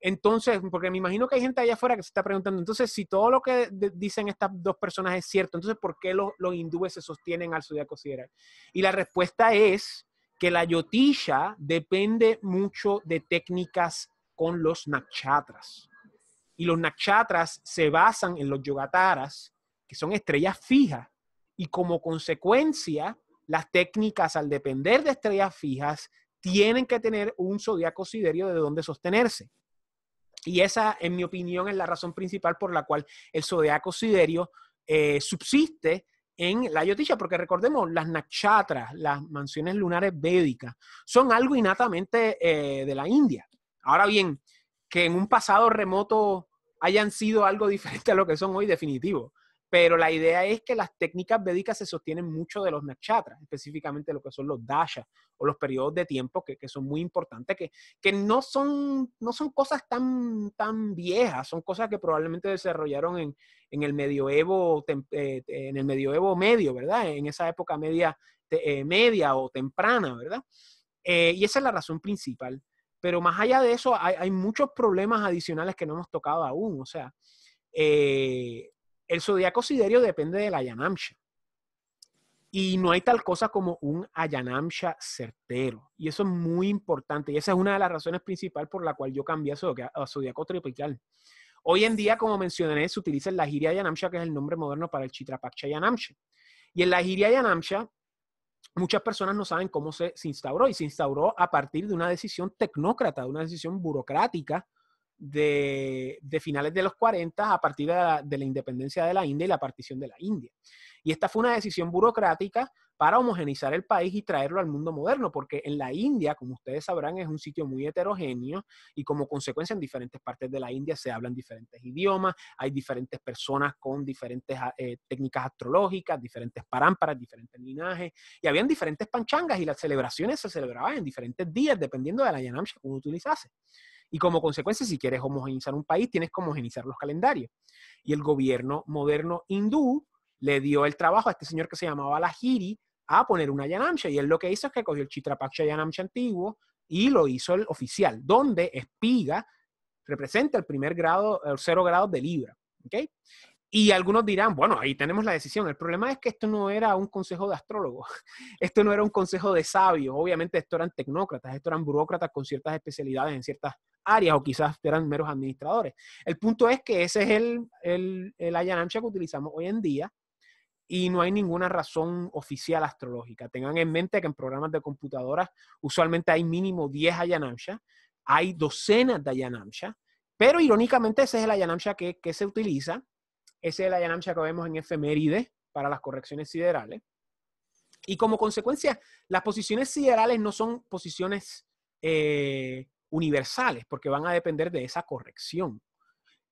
entonces, porque me imagino que hay gente allá afuera que se está preguntando, entonces, si todo lo que dicen estas dos personas es cierto, entonces, ¿por qué los, hindúes se sostienen al zodiaco sideral? Y la respuesta es que la Yotisha depende mucho de técnicas con los nakshatras. Y los nakshatras se basan en los yogataras, que son estrellas fijas, y como consecuencia, las técnicas, al depender de estrellas fijas, tienen que tener un zodiaco siderio de donde sostenerse. Y esa, en mi opinión, es la razón principal por la cual el zodiaco siderio eh, subsiste en la yoticha, porque recordemos, las nakshatras, las mansiones lunares védicas, son algo innatamente eh, de la India. Ahora bien, que en un pasado remoto hayan sido algo [LAUGHS] diferente a lo que son hoy, definitivo. Pero la idea es que las técnicas védicas se sostienen mucho de los nakshatras, específicamente lo que son los dashas o los periodos de tiempo que, que son muy importantes, que, que no, son, no son cosas tan, tan viejas, son cosas que probablemente desarrollaron en, en el medioevo, eh, en el medioevo medio, ¿verdad? En esa época media, eh, media o temprana, ¿verdad? Eh, y esa es la razón principal. Pero más allá de eso, hay, hay muchos problemas adicionales que no hemos tocado aún. O sea, el zodiaco siderio depende del Ayanamsha. Y no hay tal cosa como un Ayanamsha certero. Y eso es muy importante. Y esa es una de las razones principales por la cual yo cambié a zodiaco tropical. Hoy en día, como mencioné, se utiliza el Lahiri Ayanamsha que es el nombre moderno para el Chitrapaksha Ayanamsha Y la Lahiri Ayanamsha muchas personas no saben cómo se, se instauró. Y se instauró a partir de una decisión tecnócrata, de una decisión burocrática de, finales de los 40 a partir de la, independencia de la India y la partición de la India. Y esta fue una decisión burocrática para homogeneizar el país y traerlo al mundo moderno, porque en la India, como ustedes sabrán, es un sitio muy heterogéneo y como consecuencia en diferentes partes de la India se hablan diferentes idiomas, hay diferentes personas con diferentes ah, eh, técnicas astrológicas, diferentes parámparas, diferentes linajes, y habían diferentes panchangas y las celebraciones se celebraban en diferentes días dependiendo de la yanamsha que uno utilizase. Y como consecuencia, si quieres homogenizar un país, tienes que homogenizar los calendarios. Y el gobierno moderno hindú le dio el trabajo a este señor que se llamaba Lahiri a poner una Yanamsha. Y él lo que hizo es que cogió el Chitrapaksha Yanamsha antiguo y lo hizo el oficial, donde espiga representa el primer grado, el cero grado de libra. ¿okay? Y algunos dirán, bueno, ahí tenemos la decisión. El problema es que esto no era un consejo de astrólogos, [LAUGHS] esto no era un consejo de sabios. Obviamente esto eran tecnócratas, esto eran burócratas con ciertas especialidades en ciertas áreas o quizás eran meros administradores. El punto es que ese es el, el, el que utilizamos hoy en día y no hay ninguna razón oficial astrológica. Tengan en mente que en programas de computadoras usualmente hay mínimo 10 ayanamchas hay docenas de ayanamchas pero irónicamente ese es el ayanamcha que, que se utiliza ese es el ayanamcha que vemos en efeméride para las correcciones siderales. Y como consecuencia, las posiciones siderales no son posiciones eh, universales, porque van a depender de esa corrección.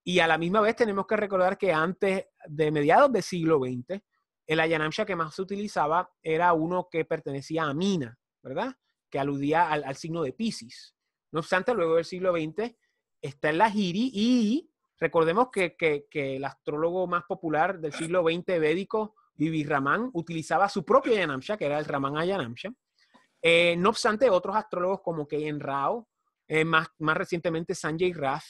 Y a la misma vez tenemos que recordar que antes de mediados del siglo XX, el Ayanamsha que más se utilizaba era uno que pertenecía a Mina, ¿verdad? Que aludía al, signo de Piscis. No obstante, luego del siglo XX está en la giri y Recordemos que, el astrólogo más popular del siglo XX védico, Vivi Ramán, utilizaba su propio Yanamsha, que era el Ramán Ayanamsha. Eh, no obstante, otros astrólogos como Keyen Rao, eh, más, más recientemente Sanjay Rath,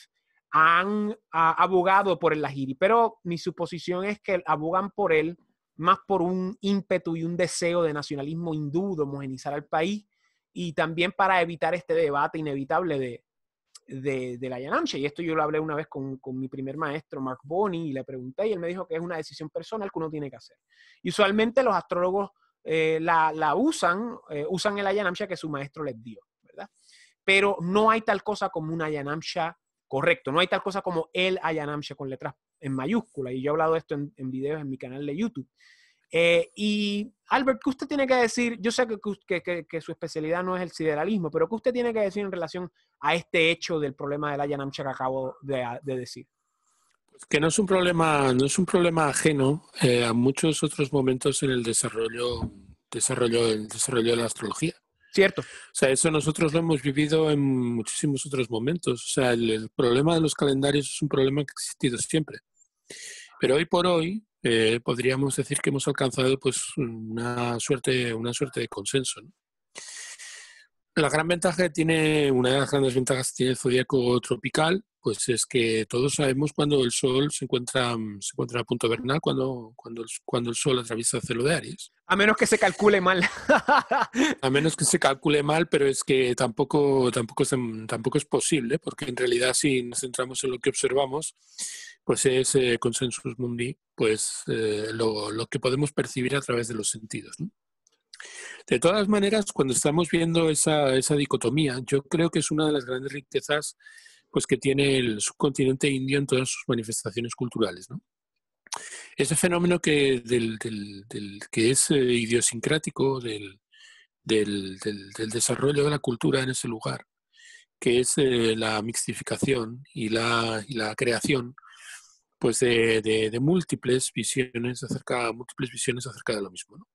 han abogado por el Lahiri, pero mi suposición es que abogan por él más por un ímpetu y un deseo de nacionalismo hindú, de homogenizar al país, y también para evitar este debate inevitable de, de, la Y esto yo lo hablé una vez con, mi primer maestro, Mark Bonney, y le pregunté, y él me dijo que es una decisión personal que uno tiene que hacer. usualmente los astrólogos eh, la, la, usan, eh, usan el Ayanamsha que su maestro les dio, ¿verdad? Pero no hay tal cosa como un Ayanamsha correcto, no hay tal cosa como el Ayanamsha con letras en mayúscula. Y yo he hablado de esto en, en videos en mi canal de YouTube. Eh, y Albert, ¿qué usted tiene que decir? Yo sé que, que, su especialidad no es el sideralismo, pero ¿qué usted tiene que decir en relación a este hecho del problema de la Yanamcha que acabo de, decir? Pues que no es un problema, no es un problema ajeno eh, a muchos otros momentos en el desarrollo, desarrollo, desarrollo de la astrología. Cierto. O sea, eso nosotros lo hemos vivido en muchísimos otros momentos. O sea, el problema de los calendarios es un problema que ha existido siempre. Pero hoy por hoy, eh, podríamos decir que hemos alcanzado pues, una, suerte, una suerte de consenso. La gran ventaja tiene, una de las grandes ventajas que tiene el zodiaco tropical, pues es que todos sabemos cuando el Sol se encuentra, se encuentra a punto vernal, cuando, cuando, el, cuando el Sol atraviesa el cielo de Aries. A menos que se calcule mal. a menos que se calcule mal, pero es que tampoco, tampoco, tampoco es posible, porque en realidad si nos centramos en lo que observamos, pues es consensus mundi, pues eh, lo, que podemos percibir a través de los sentidos. De todas maneras, cuando estamos viendo esa, dicotomía, yo creo que es una de las grandes riquezas pues, que tiene el subcontinente indio en todas sus manifestaciones culturales. Ese fenómeno que, del, que es eh, idiosincrático del, desarrollo de la cultura en ese lugar, que es eh, la mixtificación y la, y la creación pues de, de, múltiples visiones acerca múltiples visiones acerca de lo mismo ¿no?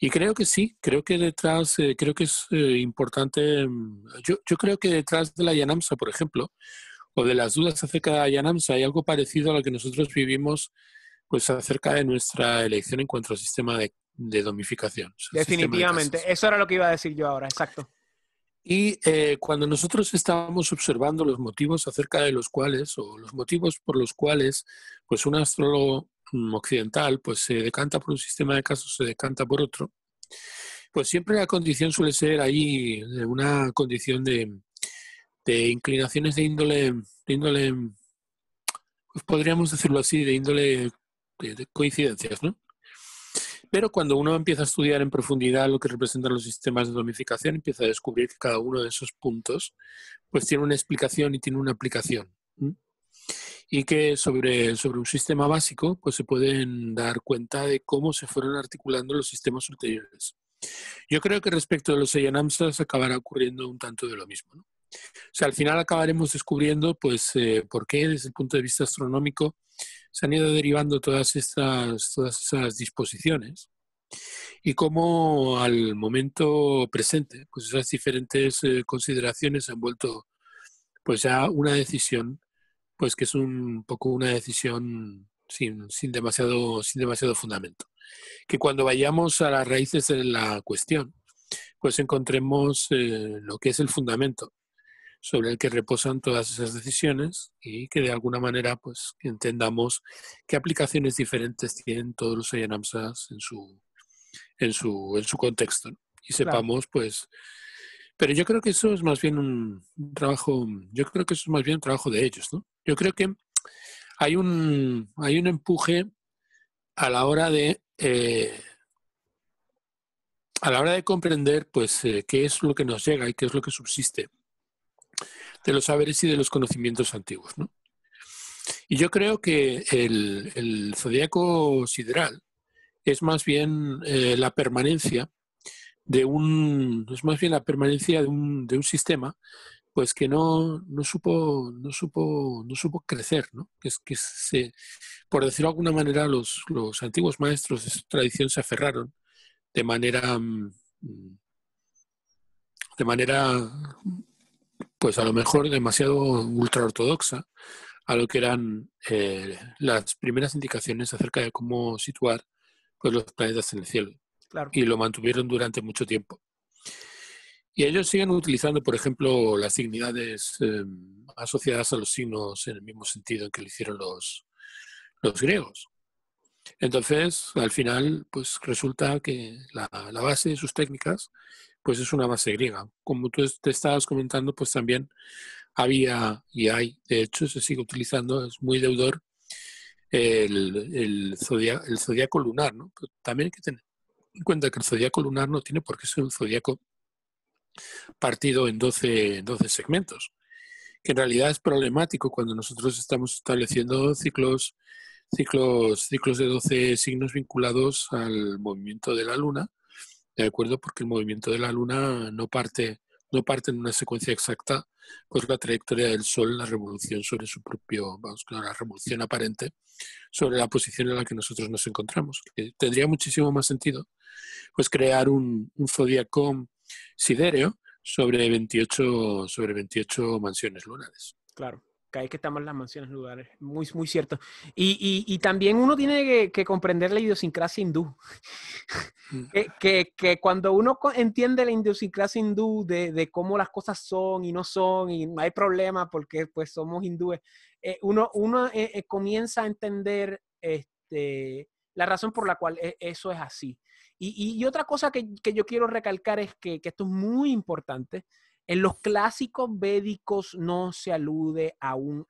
y creo que sí creo que detrás eh, creo que es eh, importante mm, yo, yo, creo que detrás de la Yanamsa por ejemplo o de las dudas acerca de la Yanamsa hay algo parecido a lo que nosotros vivimos pues acerca de nuestra elección en cuanto al sistema de domificación definitivamente eso era lo que iba a decir yo ahora exacto y eh, cuando nosotros estábamos observando los motivos acerca de los cuales, o los motivos por los cuales, pues un astrólogo mm, occidental pues se decanta por un sistema de casos, se decanta por otro, pues siempre la condición suele ser ahí eh, una condición de, de inclinaciones de índole, de pues, podríamos decirlo así, de índole de coincidencias, ¿no? Pero cuando uno empieza a estudiar en profundidad lo que representan los sistemas de domificación, empieza a descubrir que cada uno de esos puntos pues tiene una explicación y tiene una aplicación. Y que sobre, sobre un sistema básico pues se pueden dar cuenta de cómo se fueron articulando los sistemas ulteriores. Yo creo que respecto de los Eyanamsas acabará ocurriendo un tanto de lo mismo. O sea, al final acabaremos descubriendo pues, eh, por qué desde el punto de vista astronómico se han ido derivando todas estas, esas disposiciones y como al momento presente, pues esas diferentes eh, consideraciones han vuelto pues ya una decisión, pues que es un poco una decisión sin, demasiado, sin demasiado fundamento. Que cuando vayamos a las raíces de la cuestión, pues encontremos eh, lo que es el fundamento sobre el que reposan todas esas decisiones y que de alguna manera pues entendamos qué aplicaciones diferentes tienen todos los Ayanamsas en su, en su, en su contexto. Y sepamos pues... Pero yo creo que eso es más bien un trabajo, yo creo que eso es más bien un trabajo de ellos, ¿no? Yo creo que hay un, hay un empuje a la hora de eh, a la hora de comprender pues eh, qué es lo que nos llega y qué es lo que subsiste de los saberes y de los conocimientos antiguos. Y yo creo que el, el zodiaco sideral es más bien eh, la permanencia de un es más bien la permanencia de un, sistema pues que no, supo no supo no supo crecer ¿no? es que se por decirlo de alguna manera los, los antiguos maestros de su tradición se aferraron de manera mm, de manera pues a lo mejor demasiado ultra ortodoxa a lo que eran eh, las primeras indicaciones acerca de cómo situar pues, los planetas en el cielo. Y lo mantuvieron durante mucho tiempo. Y ellos siguen utilizando, por ejemplo, las dignidades em, asociadas a los signos en el mismo sentido en que lo hicieron los, los griegos. Entonces, al final, pues resulta que la base de sus técnicas pues es una base griega. Como tú te estabas comentando, pues también había y hay, de hecho, se sigue utilizando, es muy deudor el, el, lunar, ¿no? también hay que tener en cuenta que el zodiaco lunar no tiene por qué ser un zodiaco partido en 12, segmentos, que en realidad es problemático cuando nosotros estamos estableciendo ciclos, ciclos, ciclos de 12 signos vinculados al movimiento de la luna ¿de acuerdo? Porque el movimiento de la Luna no parte, no parte en una secuencia exacta, con pues la trayectoria del Sol, la revolución sobre su propio, vamos, la revolución aparente sobre la posición en la que nosotros nos encontramos. tendría muchísimo más sentido, pues crear un, un zodiaco sidéreo sobre 28, sobre 28 mansiones lunares. Claro cada vez que estamos en las mansiones, lugares, muy, muy cierto. Y, también uno tiene que, comprender la idiosincrasia hindú. Mm. [LAUGHS] que, que, cuando uno entiende la idiosincrasia hindú de, cómo las cosas son y no son y no hay problema porque pues somos hindúes, eh, uno, uno eh, eh, comienza a entender este, la razón por la cual e, eso es así. Y, otra cosa que, yo quiero recalcar es que, que esto es muy importante, en los clásicos védicos no se alude a un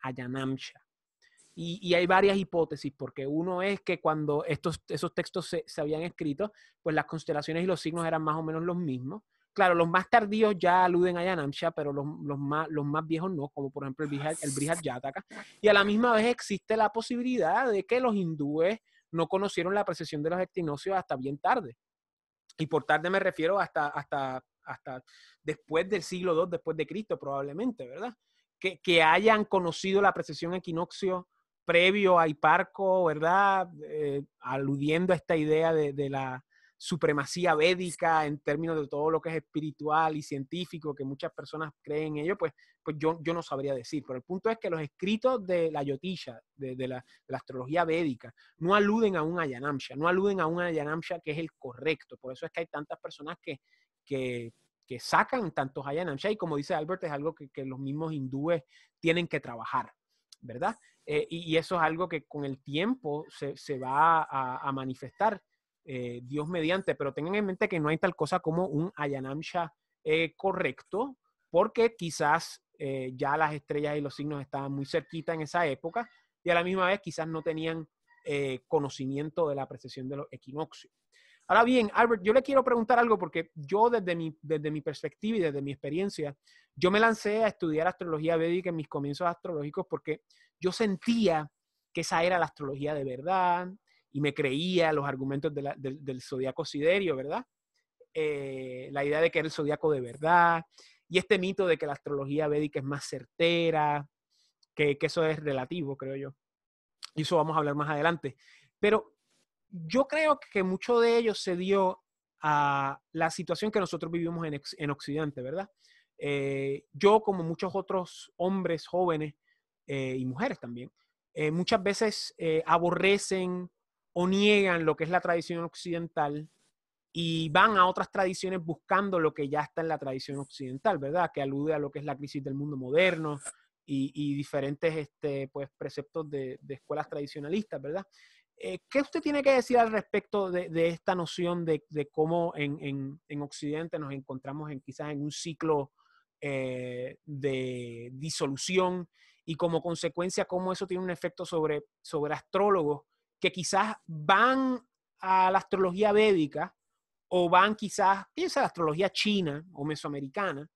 Y, hay varias hipótesis, porque uno es que cuando estos, esos textos se, habían escrito, pues las constelaciones y los signos eran más o menos los mismos. Claro, los más tardíos ya aluden a Yanamsha, pero los, más, los más viejos no, como por ejemplo el Brihad, Yataka. Y a la misma vez existe la posibilidad de que los hindúes no conocieron la precesión de los equinoccios hasta bien tarde. Y por tarde me refiero hasta, hasta hasta después del siglo II, después de Cristo probablemente, ¿verdad? Que, hayan conocido la precesión equinoccio previo a Hiparco, ¿verdad? Eh, aludiendo a esta idea de, la supremacía védica en términos de todo lo que es espiritual y científico, que muchas personas creen en ello, pues, pues yo, yo no sabría decir. Pero el punto es que los escritos de la Yotilla, de, la, de la, astrología védica, no aluden a un Ayanamsha, no aluden a un Ayanamsha que es el correcto. Por eso es que hay tantas personas que, que, sacan tantos Ayanamsha y como dice Albert, es algo que, los mismos hindúes tienen que trabajar, ¿verdad? Eh, y, eso es algo que con el tiempo se, va a, manifestar, eh, Dios mediante, pero tengan en mente que no hay tal cosa como un Ayanamsha eh, correcto, porque quizás ya las estrellas y los signos estaban muy cerquita en esa época y a la misma vez quizás no tenían conocimiento de la precesión de los equinoccios. Ahora bien, Albert, yo le quiero preguntar algo porque yo desde mi, desde mi perspectiva y desde mi experiencia, yo me lancé a estudiar astrología védica en mis comienzos astrológicos porque yo sentía que esa era la astrología de verdad y me creía los argumentos del zodiaco siderio, ¿verdad? Eh, la idea de que era el zodiaco de verdad y este mito de que la astrología védica es más certera, que, que eso es relativo, creo yo. Y eso vamos a hablar más adelante. Pero yo creo que mucho de ello se dio a la situación que nosotros vivimos en, Occidente, ¿verdad? Eh, yo, como muchos otros hombres jóvenes eh, y mujeres también, eh, muchas veces aborrecen o niegan lo que es la tradición occidental y van a otras tradiciones buscando lo que ya está en la tradición occidental, ¿verdad? Que alude a lo que es la crisis del mundo moderno y, diferentes este, pues, preceptos de escuelas tradicionalistas, ¿verdad? Eh, ¿Qué usted tiene que decir al respecto de, esta noción de, cómo en, Occidente nos encontramos en, quizás en un ciclo eh, de disolución y como consecuencia cómo eso tiene un efecto sobre, sobre astrólogos que quizás van a la astrología védica o van quizás, piensa la astrología china o mesoamericana,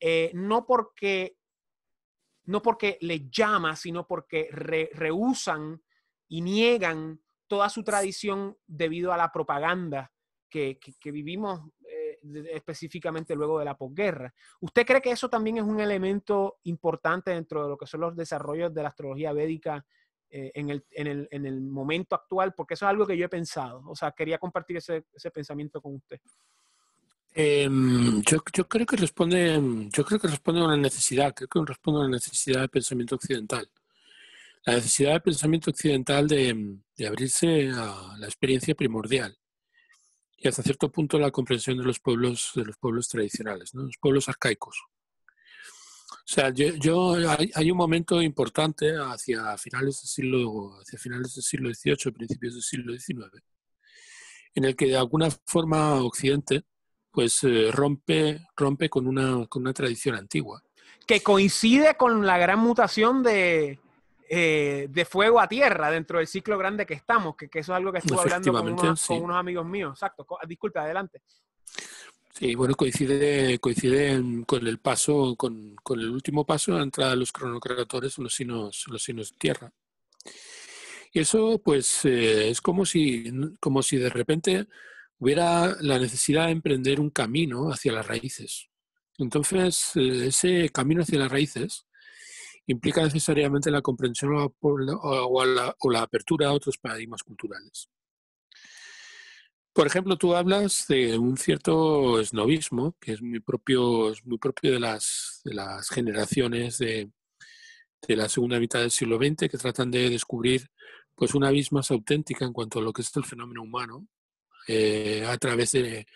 eh, no porque no porque les llama, sino porque re, rehusan y niegan toda su tradición debido a la propaganda que, que, vivimos eh, específicamente luego de la posguerra. ¿Usted cree que eso también es un elemento importante dentro de lo que son los desarrollos de la astrología védica eh, en, el, en, el, en, el, momento actual? Porque eso es algo que yo he pensado. O sea, quería compartir ese, ese pensamiento con usted. Em, yo, yo, creo que responde, yo creo que responde a una necesidad, creo que responde a una necesidad de pensamiento occidental la necesidad del pensamiento occidental mm, de, abrirse a la experiencia primordial y hasta cierto punto la comprensión de los pueblos, de los pueblos tradicionales, los pueblos arcaicos. O sea, yo, hay, un momento importante hacia finales del siglo, hacia finales del siglo XVIII, principios del siglo XIX, en el que de alguna forma Occidente pues eh, rompe, rompe con una, con una tradición antigua. Que coincide con la gran mutación de, eh, de fuego a tierra dentro del ciclo grande que estamos, que, eso es algo que estuve hablando con unos, amigos míos. Exacto. Disculpe, adelante. Sí, bueno, coincide, coincide con el paso, con, el último paso, la entrada de los cronocratores, los sinos, los sinos de tierra. Y eso, pues, eh, es como si, como si de repente hubiera la necesidad de emprender un camino hacia las raíces. Entonces, eh, ese camino hacia las raíces implica necesariamente la comprensión o, la, apertura a otros paradigmas culturales. Por ejemplo, tú hablas de un cierto esnovismo, que es muy propio, muy propio de, las, generaciones de, la segunda mitad del siglo XX, que tratan de descubrir pues, una vis más auténtica en cuanto a lo que es el fenómeno humano, eh, a través del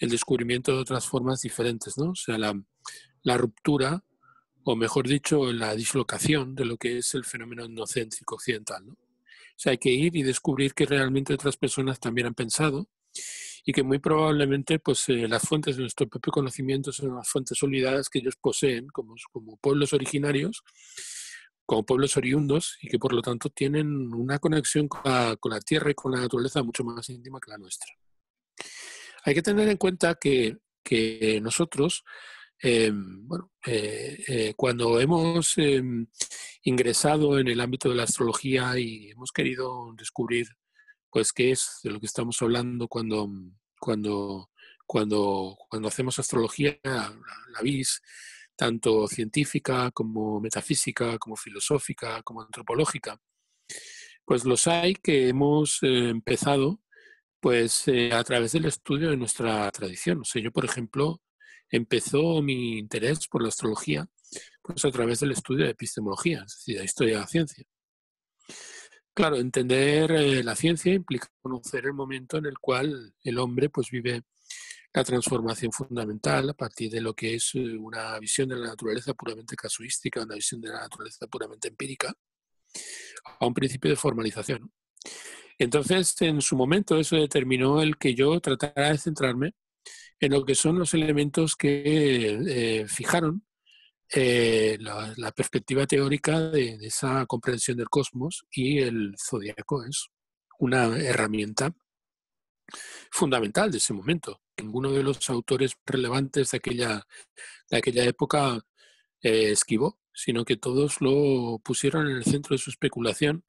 descubrimiento de otras formas diferentes. ¿no? O sea, la ruptura o mejor dicho, la dislocación de lo que es el fenómeno endocéntrico occidental. ¿no? sea, hay que ir y descubrir que realmente otras personas también han pensado y que muy probablemente pues, eh, las fuentes de nuestro propio conocimiento son las fuentes olvidadas que ellos poseen como, como pueblos originarios, como pueblos oriundos y que por lo tanto tienen una conexión con la, tierra y con la naturaleza mucho más íntima que la nuestra. Hay que tener en cuenta que, que nosotros Em, bueno, eh, eh, cuando hemos em, ingresado en el ámbito de la astrología y hemos querido descubrir pues qué es de lo que estamos hablando cuando, cuando, cuando, cuando hacemos astrología, la, vis, tanto científica como metafísica, como filosófica, como antropológica. Pues los hay que hemos eh, empezado pues a través del estudio de nuestra tradición. O sea, yo, por ejemplo, empezó mi interés por la astrología pues a través del estudio de epistemología, es decir, la historia de la ciencia. Claro, entender eh, la ciencia implica conocer el momento en el cual el hombre pues vive la transformación fundamental a partir de lo que es eh, una visión de la naturaleza puramente casuística, una visión de la naturaleza puramente empírica, a un principio de formalización. Entonces, en su momento, eso determinó el que yo tratara de centrarme en lo que son los elementos que eh, fijaron eh, la, perspectiva teórica de, esa comprensión del cosmos y el zodiaco es una herramienta fundamental de ese momento. Ninguno de los autores relevantes de aquella, aquella época eh, esquivó, sino que todos lo pusieron en el centro de su especulación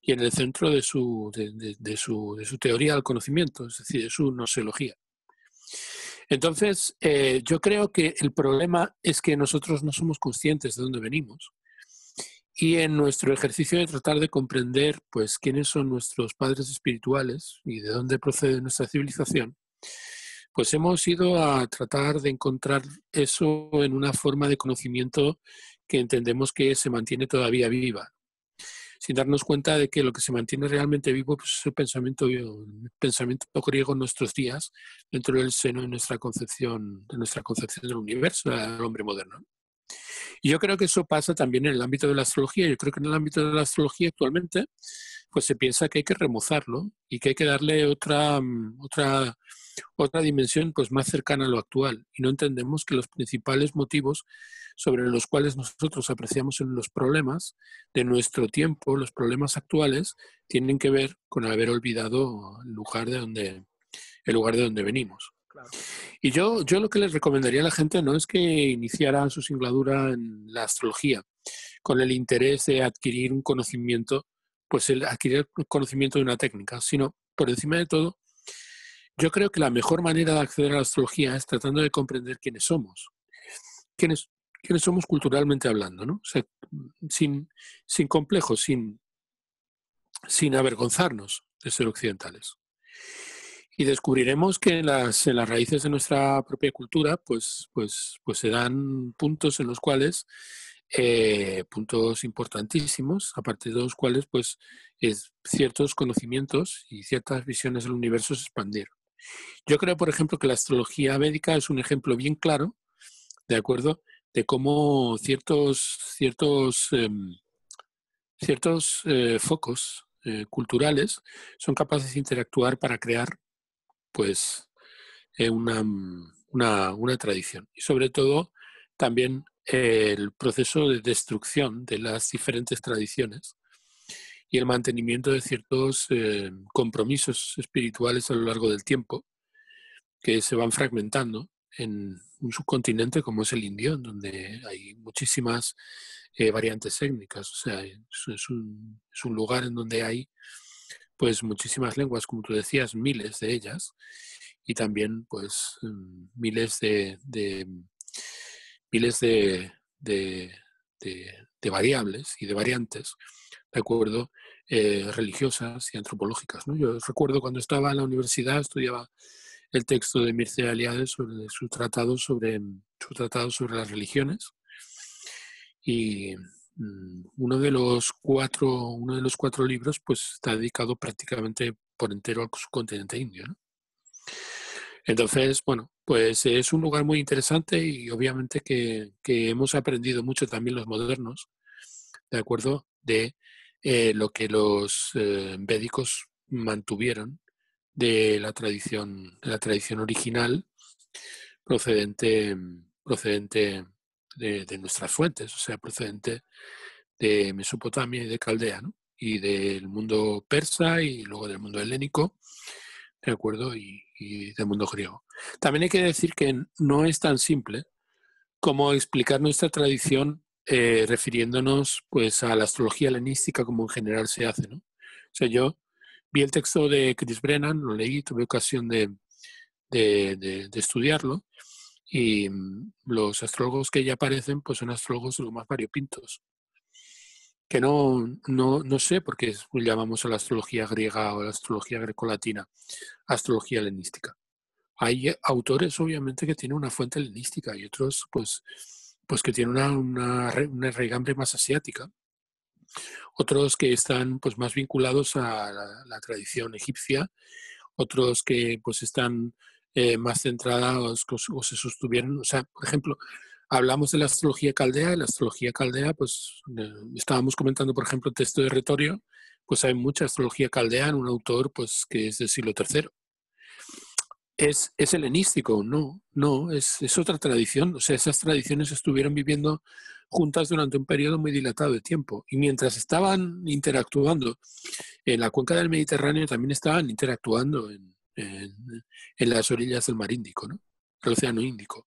y en el centro de su, de, de su, teoría del conocimiento, es decir, de su noseología. Entonces, eh, yo creo que el problema es que nosotros no somos conscientes de dónde venimos. Y en nuestro ejercicio de tratar de comprender pues, quiénes son nuestros padres espirituales y de dónde procede nuestra civilización, pues hemos ido a tratar de encontrar eso en una forma de conocimiento que entendemos que se mantiene todavía viva sin darnos cuenta de que lo que se mantiene realmente vivo pues, es el pensamiento, el pensamiento griego en nuestros días, dentro del seno de nuestra concepción, de nuestra concepción del universo, del hombre moderno. Y yo creo que eso pasa también en el ámbito de la astrología. Yo creo que en el ámbito de la astrología actualmente, pues se piensa que hay que remozarlo y que hay que darle otra, mm, otra otra dimensión pues más cercana a lo actual y no entendemos que los principales motivos sobre los cuales nosotros apreciamos los problemas de nuestro tiempo, los problemas actuales, tienen que ver con haber olvidado el lugar de donde, el lugar de donde venimos. Y yo, yo lo que les recomendaría a la gente no es que iniciaran su singladura en la astrología con el interés de adquirir un conocimiento, pues el adquirir conocimiento de una técnica, sino por encima de todo yo creo que la mejor manera de acceder a la astrología es tratando de comprender quiénes somos, quiénes, quiénes somos culturalmente hablando, ¿no? sin, sin complejos, sin, sin avergonzarnos de ser occidentales. Y descubriremos que en las, raíces de nuestra propia cultura, pues, pues, pues se dan puntos en los cuales eh, puntos importantísimos, a partir de los cuales pues, es, ciertos conocimientos y ciertas visiones del universo se expandieron. Yo creo, por ejemplo, que la astrología médica es un ejemplo bien claro, ¿de acuerdo?, de cómo ciertos, ciertos, em, ciertos eh, focos eh, culturales son capaces de interactuar para crear pues eh, una, mm, una, una, tradición. Y sobre todo también el proceso de destrucción de las diferentes tradiciones y el mantenimiento de ciertos eh, compromisos espirituales a lo largo del tiempo que se van fragmentando en un subcontinente como es el indio, en donde hay muchísimas eh, variantes étnicas. O sea, es un, lugar en donde hay pues muchísimas lenguas, como tú decías, miles de ellas, y también pues mm, miles de, miles de, de variables y de variantes, ¿de acuerdo? Eh, religiosas y antropológicas. Yo recuerdo cuando estaba en la universidad estudiaba el texto de Mircea Eliade sobre su tratado sobre, su tratado sobre las religiones y mm, uno, de los cuatro, uno de los cuatro libros pues, está dedicado prácticamente por entero al subcontinente indio. Entonces, bueno, pues es un lugar muy interesante y obviamente que, hemos aprendido mucho también los modernos, ¿de acuerdo? De eh, lo que los eh, védicos mantuvieron de la tradición, la tradición original procedente, procedente de, nuestras fuentes, o sea, procedente de Mesopotamia y de Caldea, y del mundo persa y luego del mundo helénico ¿de acuerdo? Y, del mundo griego. También hay que decir que no es tan simple como explicar nuestra tradición eh, refiriéndonos pues a la astrología helenística como en general se hace, ¿no? O sea, yo vi el texto de Chris Brennan, lo leí, tuve ocasión de, estudiarlo y mm, los astrólogos que ya aparecen pues son astrólogos los más variopintos que no, no, no sé por qué llamamos a la astrología griega o a la astrología grecolatina astrología helenística. Hay autores, obviamente, que tienen una fuente helenística y otros, pues, pues que tienen una, una, más asiática. Otros que están pues, más vinculados a la, tradición egipcia, otros que pues, están eh, más centrados o, o, se sostuvieron. O sea, por ejemplo, Hablamos de la astrología caldea, la astrología caldea, pues eh, estábamos comentando, por ejemplo, el texto de Retorio, pues hay mucha astrología caldea en un autor pues, que es del siglo III. ¿Es, helenístico? No, no, es, otra tradición. O sea, esas tradiciones estuvieron viviendo juntas durante un periodo muy dilatado de tiempo. Y mientras estaban interactuando en la cuenca del Mediterráneo, también estaban interactuando en, en las orillas del mar Índico, ¿no? El océano Índico.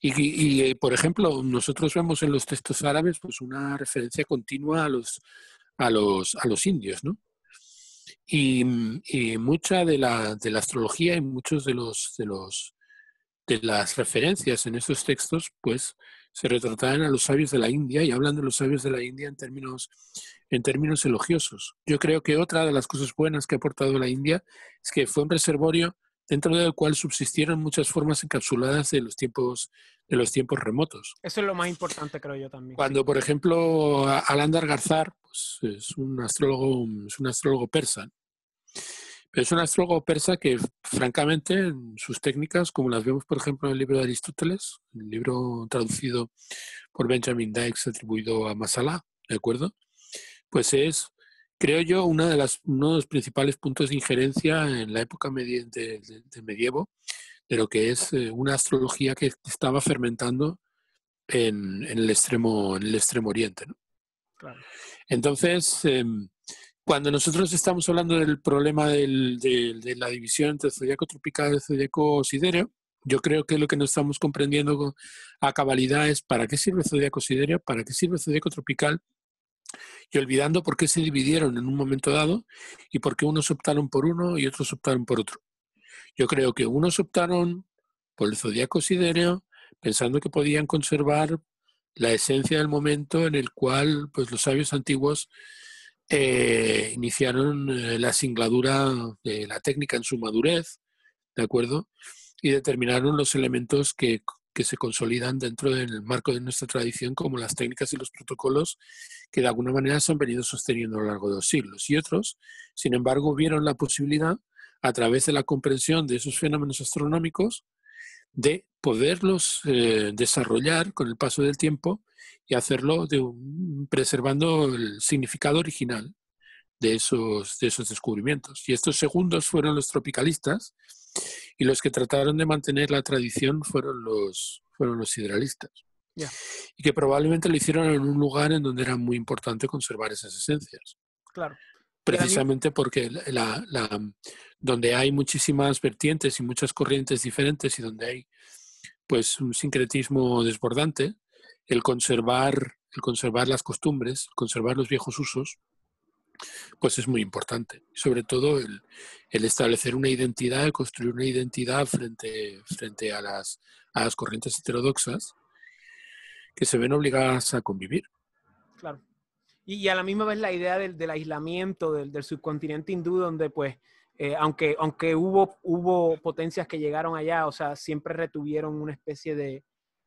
Y, eh, por ejemplo, nosotros vemos en los textos árabes pues, una referencia continua a los, a los, a los indios, ¿no? Y, mm, mucha de la, de la, astrología y muchos de los, de los de las referencias en estos textos, pues se retratan a los sabios de la India y hablan de los sabios de la India en términos, en términos elogiosos. Yo creo que otra de las cosas buenas que ha aportado la India es que fue un reservorio dentro del cual subsistieron muchas formas encapsuladas de los tiempos de los tiempos remotos. Eso es lo más importante, creo yo también. Cuando, por ejemplo, Alandar Garzar pues, es un astrólogo, es un astrólogo persa. es un astrólogo persa que, francamente, sus técnicas, como las vemos, por ejemplo, en el libro de Aristóteles, el libro traducido por Benjamin Dykes, atribuido a Masala, ¿de acuerdo? Pues es creo yo, una de las, uno de los principales puntos de injerencia en la época del de, medievo, de lo que es eh, una astrología que estaba fermentando en, el, extremo, oriente. Entonces, em, cuando nosotros estamos hablando del problema de, la división entre zodiaco tropical y zodiaco yo creo que lo que no estamos comprendiendo a cabalidad es para qué sirve zodiaco siderio, para qué sirve zodiaco tropical y olvidando por qué se dividieron en un momento dado y por qué unos optaron por uno y otros optaron por otro. Yo creo que unos optaron por el zodiaco sidéreo pensando que podían conservar la esencia del momento en el cual pues, los sabios antiguos eh, iniciaron eh, la singladura de la técnica en su madurez, ¿de acuerdo? Y determinaron los elementos que, que se consolidan dentro del marco de nuestra tradición como las técnicas y los protocolos que de alguna manera se han venido sosteniendo a lo largo de los siglos. Y otros, sin embargo, vieron la posibilidad, a través de la comprensión de esos fenómenos astronómicos, de poderlos eh, desarrollar con el paso del tiempo y hacerlo de preservando el significado original de esos, de esos descubrimientos. Y estos segundos fueron los tropicalistas y los que trataron de mantener la tradición fueron los, fueron los hidralistas. Y que probablemente lo hicieron en un lugar en donde era muy importante conservar esas esencias. Claro. Precisamente porque donde hay muchísimas vertientes y muchas corrientes diferentes y donde hay pues un sincretismo desbordante, el conservar, el conservar las costumbres, conservar los viejos usos, pues es muy importante. Sobre todo el, establecer una identidad, construir una identidad frente, frente a las corrientes heterodoxas que se ven obligadas a convivir. Claro. Y, a la misma vez la idea del, aislamiento del, subcontinente hindú, donde pues, eh, aunque, aunque hubo, hubo potencias que llegaron allá, o sea, siempre retuvieron una especie de,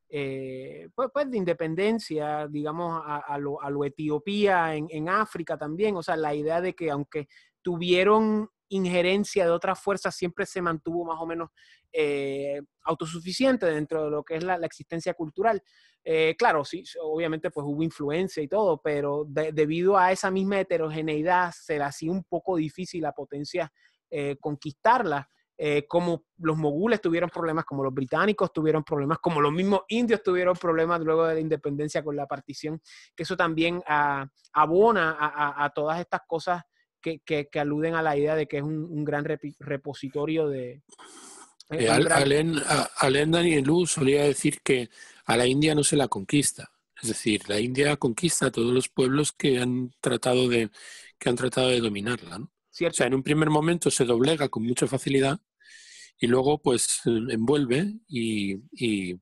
eh, pues, pues, de independencia, digamos, a, a, lo, a lo, Etiopía en, en África también, o sea, la idea de que aunque tuvieron injerencia de otras fuerzas siempre se mantuvo más o menos eh, autosuficiente dentro de lo que es la, existencia cultural. Eh, claro, sí, obviamente pues hubo influencia y todo, pero debido a esa misma heterogeneidad se le hacía un poco difícil a potencia eh, conquistarla. como los mogules tuvieron problemas, como los británicos tuvieron problemas, como los mismos indios tuvieron problemas luego de la independencia con la partición, que eso también ah, abona a todas estas cosas que, aluden a la idea de que es un, gran repositorio de... Eh, al, Alen, solía decir que a la India no se la conquista. Es decir, la India conquista a todos los pueblos que han tratado de, que han tratado de dominarla. ¿Cierto? en un primer momento se doblega con mucha facilidad y luego pues envuelve y, y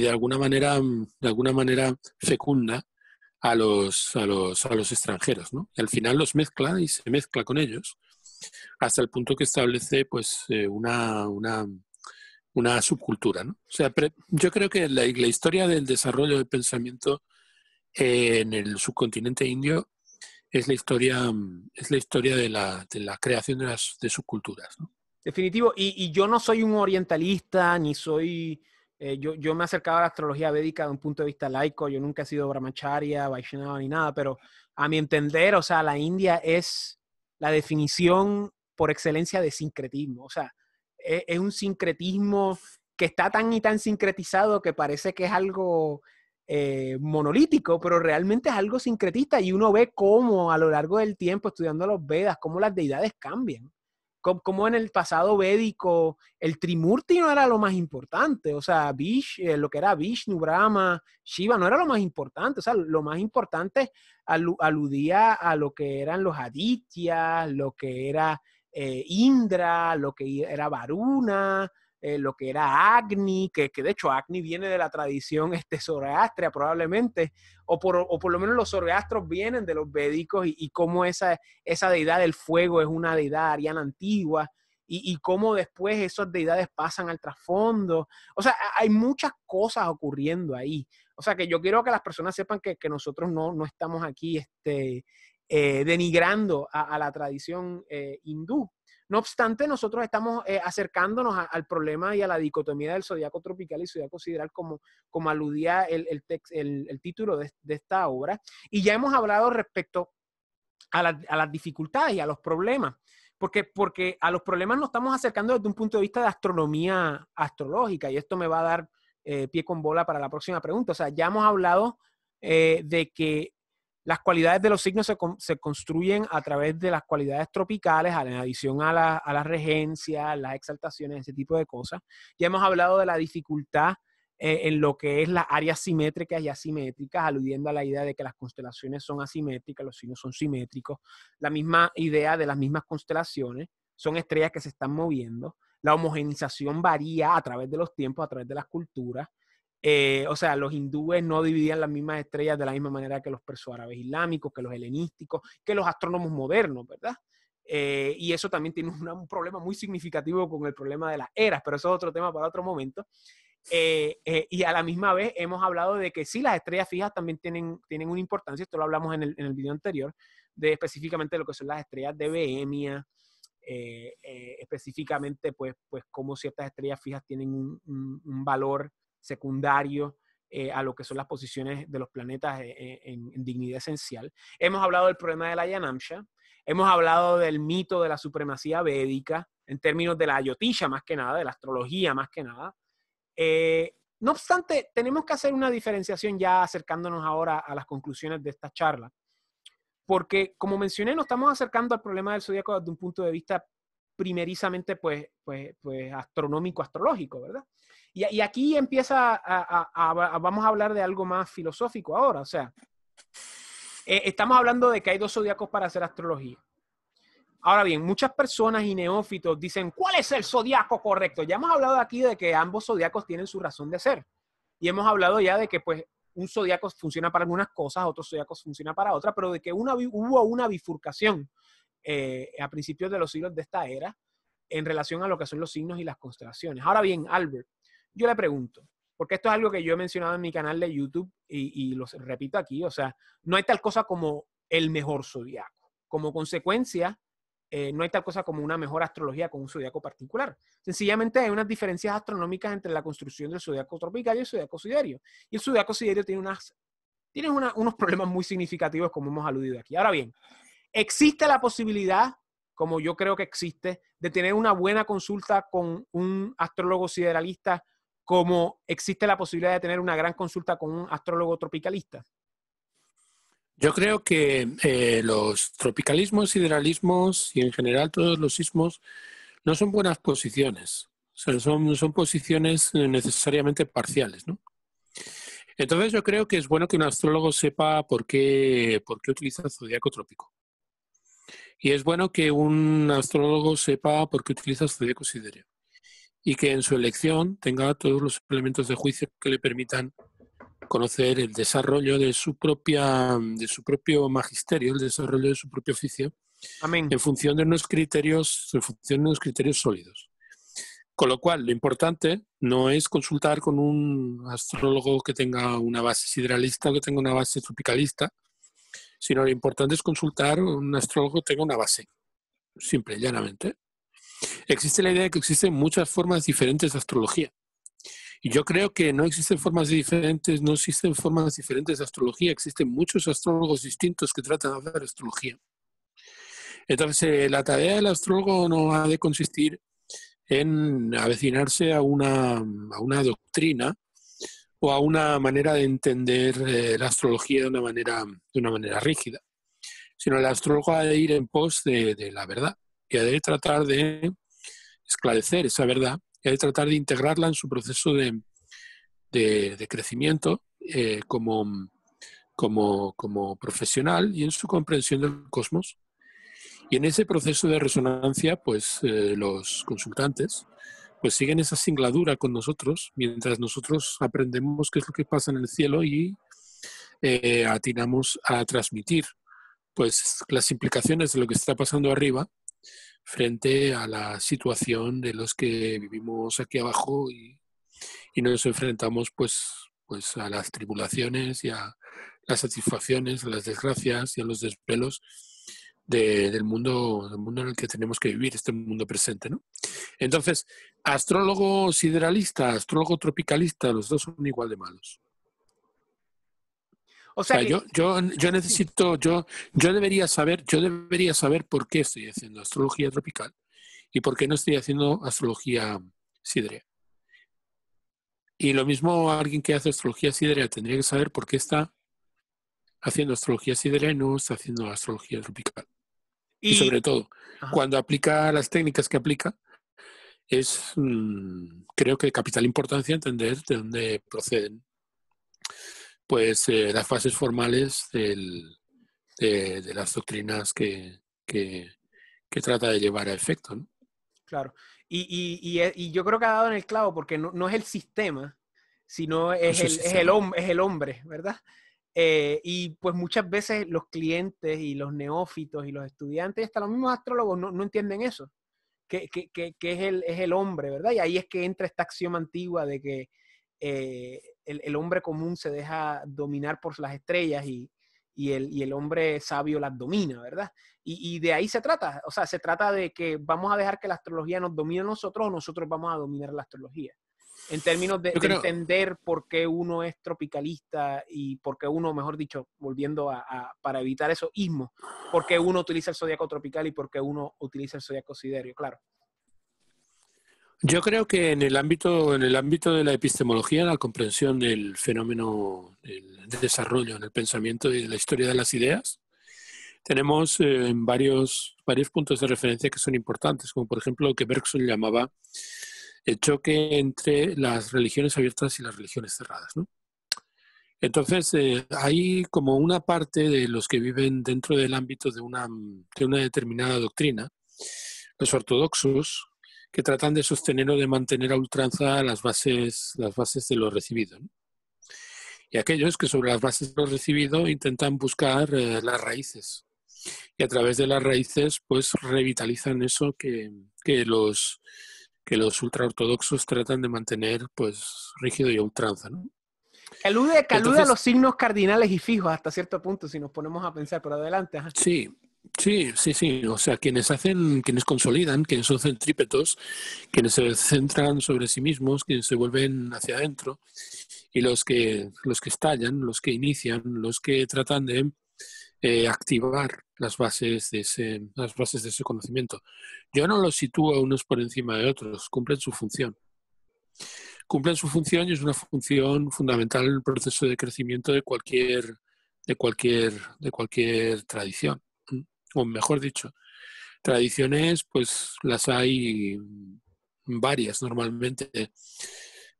de alguna manera, de alguna manera fecunda a los, a los, a los extranjeros. ¿no? al final los mezcla y se mezcla con ellos hasta el punto que establece pues, eh, una, una, una, subcultura. ¿no? O sea, yo creo que la, historia del desarrollo del pensamiento en el subcontinente indio es la historia, es la historia de, la, de la creación de, las, de subculturas. ¿no? Definitivo, y, yo no soy un orientalista, ni soy eh, yo, yo, me acercado a la astrología védica de un punto de vista laico, yo nunca he sido brahmacharya, vaishnava ni nada, pero a mi entender, o sea, la India es la definición por excelencia de sincretismo, o sea, e, es, un sincretismo que está tan y tan sincretizado que parece que es algo eh, monolítico, pero realmente es algo sincretista y uno ve cómo a lo largo del tiempo estudiando los Vedas, cómo las deidades cambian como, en el pasado védico, el Trimurti no era lo más importante, o sea, Vish, eh, lo que era Vishnu, Brahma, Shiva, no era lo más importante, o sea, lo más importante aludía a lo que eran los Adityas, lo que era eh, Indra, lo que era Varuna, eh, lo que era Agni, que, que, de hecho Agni viene de la tradición este, zoroastria probablemente, o por, lo menos los zoroastros vienen de los védicos y, cómo esa, esa deidad del fuego es una deidad ariana antigua y, y cómo después esas deidades pasan al trasfondo. O sea, hay muchas cosas ocurriendo ahí. O sea, que yo quiero que las personas sepan que, nosotros no, no estamos aquí este, eh, denigrando a, la tradición eh, hindú, no obstante, nosotros estamos eh, acercándonos al problema y a la dicotomía del zodiaco tropical y zodiaco sideral, como, como aludía el, título de, esta obra. Y ya hemos hablado respecto a, las dificultades y a los problemas. Porque, porque a los problemas nos estamos acercando desde un punto de vista de astronomía astrológica, y esto me va a dar eh, pie con bola para la próxima pregunta. O sea, ya hemos hablado eh, de que las cualidades de los signos se, construyen a través de las cualidades tropicales, en adición a la, a la regencia, las exaltaciones, ese tipo de cosas. Ya hemos hablado de la dificultad eh, en lo que es las áreas simétricas y asimétricas, aludiendo a la idea de que las constelaciones son asimétricas, los signos son simétricos, la misma idea de las mismas constelaciones, son estrellas que se están moviendo, la homogenización varía a través de los tiempos, a través de las culturas, eh, o sea, los hindúes no dividían las mismas estrellas de la misma manera que los árabes islámicos, que los helenísticos, que los astrónomos modernos, ¿verdad? Eh, y eso también tiene un, problema muy significativo con el problema de las eras, pero eso es otro tema para otro momento. Eh, y a la misma vez hemos hablado de que sí, las estrellas fijas también tienen, tienen una importancia, esto lo hablamos en el, en el video anterior, de específicamente lo que son las estrellas de Bohemia, específicamente pues, pues cómo ciertas estrellas fijas tienen un, un valor secundario eh, a lo que son las posiciones de los planetas eh, eh, en, dignidad esencial. Hemos hablado del problema de la Yanamsha, hemos hablado del mito de la supremacía védica en términos de la Ayotisha más que nada, de la astrología más que nada. no obstante, tenemos que hacer una diferenciación ya acercándonos ahora a las conclusiones de esta charla, porque como mencioné, nos estamos acercando al problema del zodiaco desde un punto de vista primerizamente pues, pues, pues astronómico, astrológico, ¿verdad? Y, aquí empieza, a, vamos a hablar de algo más filosófico ahora, o sea, eh, estamos hablando de que hay dos zodiacos para hacer astrología. Ahora bien, muchas personas y neófitos dicen, ¿cuál es el zodiaco correcto? Ya hemos hablado aquí de que ambos zodiacos tienen su razón de ser. Y hemos hablado ya de que pues un zodiaco funciona para algunas cosas, otro zodiaco funciona para otras, pero de que hubo una bifurcación eh, a principios de los siglos de esta era en relación a lo que son los signos y las constelaciones. Ahora bien, Albert, yo le pregunto, porque esto es algo que yo he mencionado en mi canal de YouTube y, y lo repito aquí, o sea, no hay tal cosa como el mejor zodiaco. Como consecuencia, eh, no hay tal cosa como una mejor astrología con un zodiaco particular. Sencillamente hay unas diferencias astronómicas entre la construcción del zodiaco tropical y el zodiaco siderio. Y el zodiaco siderio tiene, unas, tiene unos problemas muy significativos, como hemos aludido aquí. Ahora bien, existe la posibilidad, como yo creo que existe, de tener una buena consulta con un astrólogo sideralista ¿cómo existe la posibilidad de tener una gran consulta con un astrólogo tropicalista? Yo creo que eh, los tropicalismos, sideralismos y en general todos los sismos no son buenas posiciones. son, son posiciones eh, necesariamente parciales. Entonces yo creo que es bueno que un astrólogo sepa por qué, por utiliza el zodiaco trópico. Y es bueno que un astrólogo sepa por qué utiliza el zodiaco y que en su elección tenga todos los elementos de juicio que le permitan conocer el desarrollo de su propia de su propio magisterio, el desarrollo de su propio oficio, en función de unos criterios, en función de unos criterios sólidos. Con lo cual, lo importante no es consultar con un astrólogo que tenga una base sideralista o que tenga una base tropicalista, sino lo importante es consultar un astrólogo que tenga una base, simple y llanamente existe la idea de que existen muchas formas diferentes de astrología. Y yo creo que no existen formas diferentes, no existen formas diferentes de astrología, existen muchos astrólogos distintos que tratan de hacer astrología. Entonces, eh, la tarea del astrólogo no ha de consistir en avecinarse a una, a una doctrina o a una manera de entender eh, la astrología de una manera, de una manera rígida, sino el astrólogo ha de ir en pos de, de la verdad y ha de tratar de esclarecer esa verdad y hay tratar de integrarla en su proceso de, crecimiento eh, como, como, profesional y en su comprensión del cosmos. Y en ese proceso de resonancia, pues eh, los consultantes pues siguen esa singladura con nosotros, mientras nosotros aprendemos qué es lo que pasa en el cielo y eh, atinamos a transmitir pues las implicaciones de lo que está pasando arriba frente a la situación de los que vivimos aquí abajo y, nos enfrentamos pues, pues a las tribulaciones y a las satisfacciones, a las desgracias y a los desvelos del, mundo, del mundo en el que tenemos que vivir, este mundo presente. Entonces, astrólogo sideralista, astrólogo tropicalista, los dos son igual de malos. O sea, eh, yo, yo, necesito, yo, yo debería saber, yo debería saber por qué estoy haciendo astrología tropical y por qué no estoy haciendo astrología sidrea. Y lo mismo alguien que hace astrología sidrea tendría que saber por qué está haciendo astrología sidrea y no está haciendo astrología tropical. Y, sobre todo, cuando aplica las técnicas que aplica, es mm, creo que de capital importancia entender de dónde proceden pues eh, las fases formales de, las doctrinas que, trata de llevar a efecto. Claro, e, y, yo creo que ha dado en el clavo porque no, es el sistema, sino es, el, es, el, hombre, ¿verdad? Eh, y pues muchas veces los clientes y los neófitos y los estudiantes, hasta los mismos astrólogos, no, entienden eso, que, que, es, el, hombre, ¿verdad? Y ahí es que entra esta axioma antigua de que eh, el, hombre común se deja dominar por las estrellas y, el, hombre sabio las domina, ¿verdad? Y, de ahí se trata, o sea, se trata de que vamos a dejar que la astrología nos domine a nosotros o nosotros vamos a dominar la astrología. En términos de, entender por qué uno es tropicalista y por qué uno, mejor dicho, volviendo a, para evitar esos ismos, por qué uno utiliza el zodiaco tropical y por qué uno utiliza el zodiaco siderio, claro. Yo creo que en el ámbito, en el ámbito de la epistemología, la comprensión del fenómeno de desarrollo en el pensamiento y de la historia de las ideas, tenemos eh, varios, varios puntos de referencia que son importantes, como por ejemplo lo que Bergson llamaba el choque entre las religiones abiertas y las religiones cerradas. Entonces, eh, hay como una parte de los que viven dentro del ámbito de una, de una determinada doctrina, los ortodoxos, que tratan de sostener o de mantener a ultranza las bases, las bases de lo recibido. Y aquellos que sobre las bases de lo recibido intentan buscar eh, las raíces. Y a través de las raíces, pues revitalizan eso que, que los, que los ultraortodoxos tratan de mantener pues rígido y a ultranza. ¿no? Que a los signos cardinales y fijos hasta cierto punto, si nos ponemos a pensar por adelante. Sí, Sí, sí, sí. O sea, quienes hacen, quienes consolidan, quienes son centrípetos, quienes se centran sobre sí mismos, quienes se vuelven hacia adentro, y los que, los que estallan, los que inician, los que tratan de eh, activar las bases, de ese, las bases de ese conocimiento. Yo no los sitúo unos por encima de otros, cumplen su función. Cumplen su función y es una función fundamental en el proceso de crecimiento de cualquier, de cualquier, de cualquier tradición o mejor dicho, tradiciones, pues las hay varias normalmente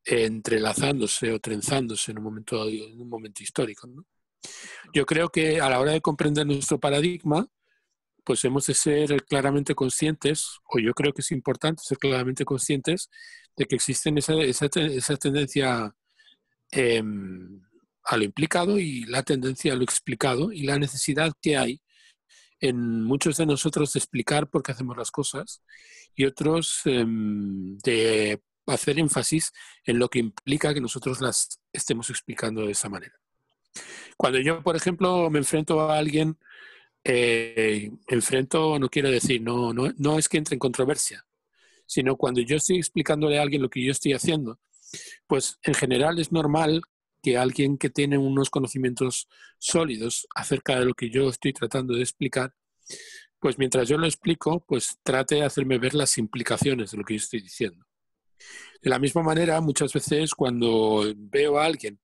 entrelazándose o trenzándose en un momento, en un momento histórico. Yo creo que a la hora de comprender nuestro paradigma, pues hemos de ser claramente conscientes, o yo creo que es importante ser claramente conscientes de que existen esa, esa, tendencia em, a lo implicado y la tendencia a lo explicado y la necesidad que hay en muchos de nosotros de explicar por qué hacemos las cosas y otros em, de hacer énfasis en lo que implica que nosotros las estemos explicando de esa manera. Cuando yo, por ejemplo, me enfrento a alguien, eh, enfrento no quiero decir, no, no, no es que entre en controversia, sino cuando yo estoy explicándole a alguien lo que yo estoy haciendo, pues en general es normal que alguien que tiene unos conocimientos sólidos acerca de lo que yo estoy tratando de explicar, pues mientras yo lo explico, pues trate de hacerme ver las implicaciones de lo que yo estoy diciendo. De la misma manera, muchas veces cuando veo a alguien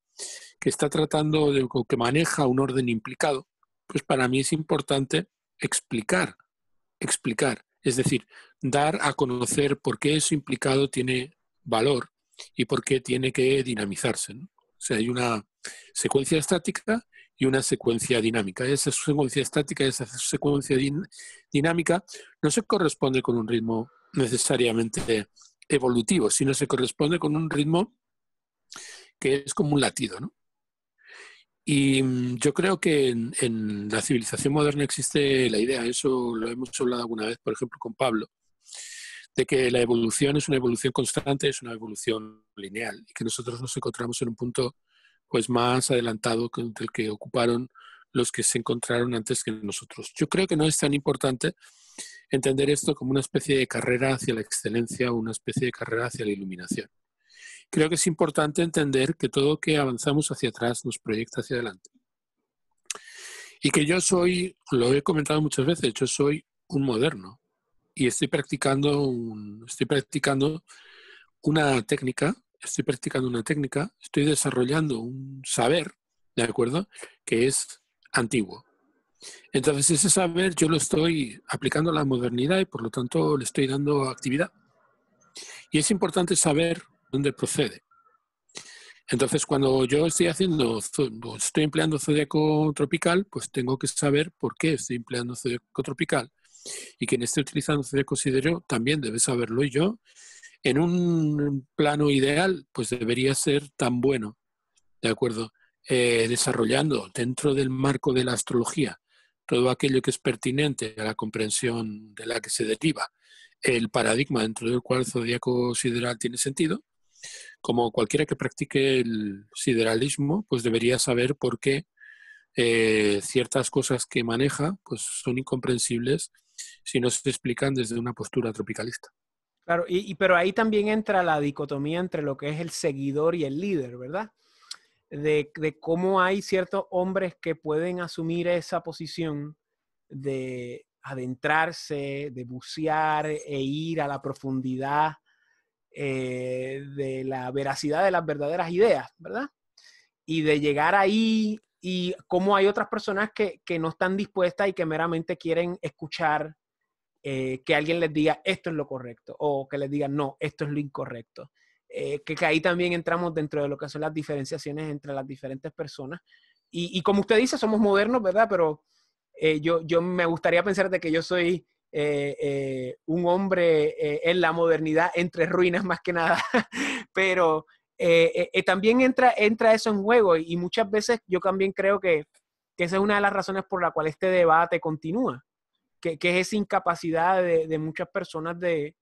que está tratando de, que maneja un orden implicado, pues para mí es importante explicar, explicar, es decir, dar a conocer por qué eso implicado tiene valor y por qué tiene que dinamizarse. ¿no? O sea, hay una secuencia estática y una secuencia dinámica. Esa secuencia estática, esa secuencia dinámica no se corresponde con un ritmo necesariamente evolutivo, sino se corresponde con un ritmo que es como un latido. Y mm, yo creo que en, la civilización moderna existe la idea, eso lo hemos hablado alguna vez, por ejemplo, con Pablo, de que la evolución es una evolución constante, es una evolución lineal, y que nosotros nos encontramos en un punto pues más adelantado que el que ocuparon los que se encontraron antes que nosotros. Yo creo que no es tan importante entender esto como una especie de carrera hacia la excelencia o una especie de carrera hacia la iluminación. Creo que es importante entender que todo que avanzamos hacia atrás nos proyecta hacia adelante. Y que yo soy, lo he comentado muchas veces, yo soy un moderno y estoy practicando, estoy practicando una técnica, estoy practicando una técnica, estoy desarrollando un saber, ¿de acuerdo? Que es antiguo. Entonces ese saber yo lo estoy aplicando a la modernidad y por lo tanto le estoy dando actividad. Y es importante saber dónde procede. Entonces, cuando yo estoy haciendo, estoy empleando zodiaco tropical, pues tengo que saber por qué estoy empleando zodiaco tropical y quien esté utilizando zodiaco este considero también debe saberlo yo, en un plano ideal, pues debería ser tan bueno, ¿de acuerdo? Eh, desarrollando dentro del marco de la astrología todo aquello que es pertinente a la comprensión de la que se deriva el paradigma dentro del cual el zodíaco sideral tiene sentido, como cualquiera que practique el sideralismo, pues debería saber por qué eh, ciertas cosas que maneja pues son incomprensibles si no se explican desde una postura tropicalista. Claro, y, pero ahí también entra la dicotomía entre lo que es el seguidor y el líder, ¿verdad? De, cómo hay ciertos hombres que pueden asumir esa posición de adentrarse, de bucear e ir a la profundidad eh, de la veracidad de las verdaderas ideas, ¿verdad? Y de llegar ahí y cómo hay otras personas que, que no están dispuestas y que meramente quieren escuchar eh, que alguien les diga esto es lo correcto o que les diga no, esto es lo incorrecto. Eh, que, ahí también entramos dentro de lo que son las diferenciaciones entre las diferentes personas. Y, como usted dice, somos modernos, ¿verdad? Pero eh, yo, yo me gustaría pensar de que yo soy un hombre en la modernidad, entre ruinas más que nada. [LAUGHS] Pero también entra, entra eso en juego y, muchas veces yo también creo que esa es una de las razones por la cual este debate continúa que, es esa incapacidad de, muchas personas de,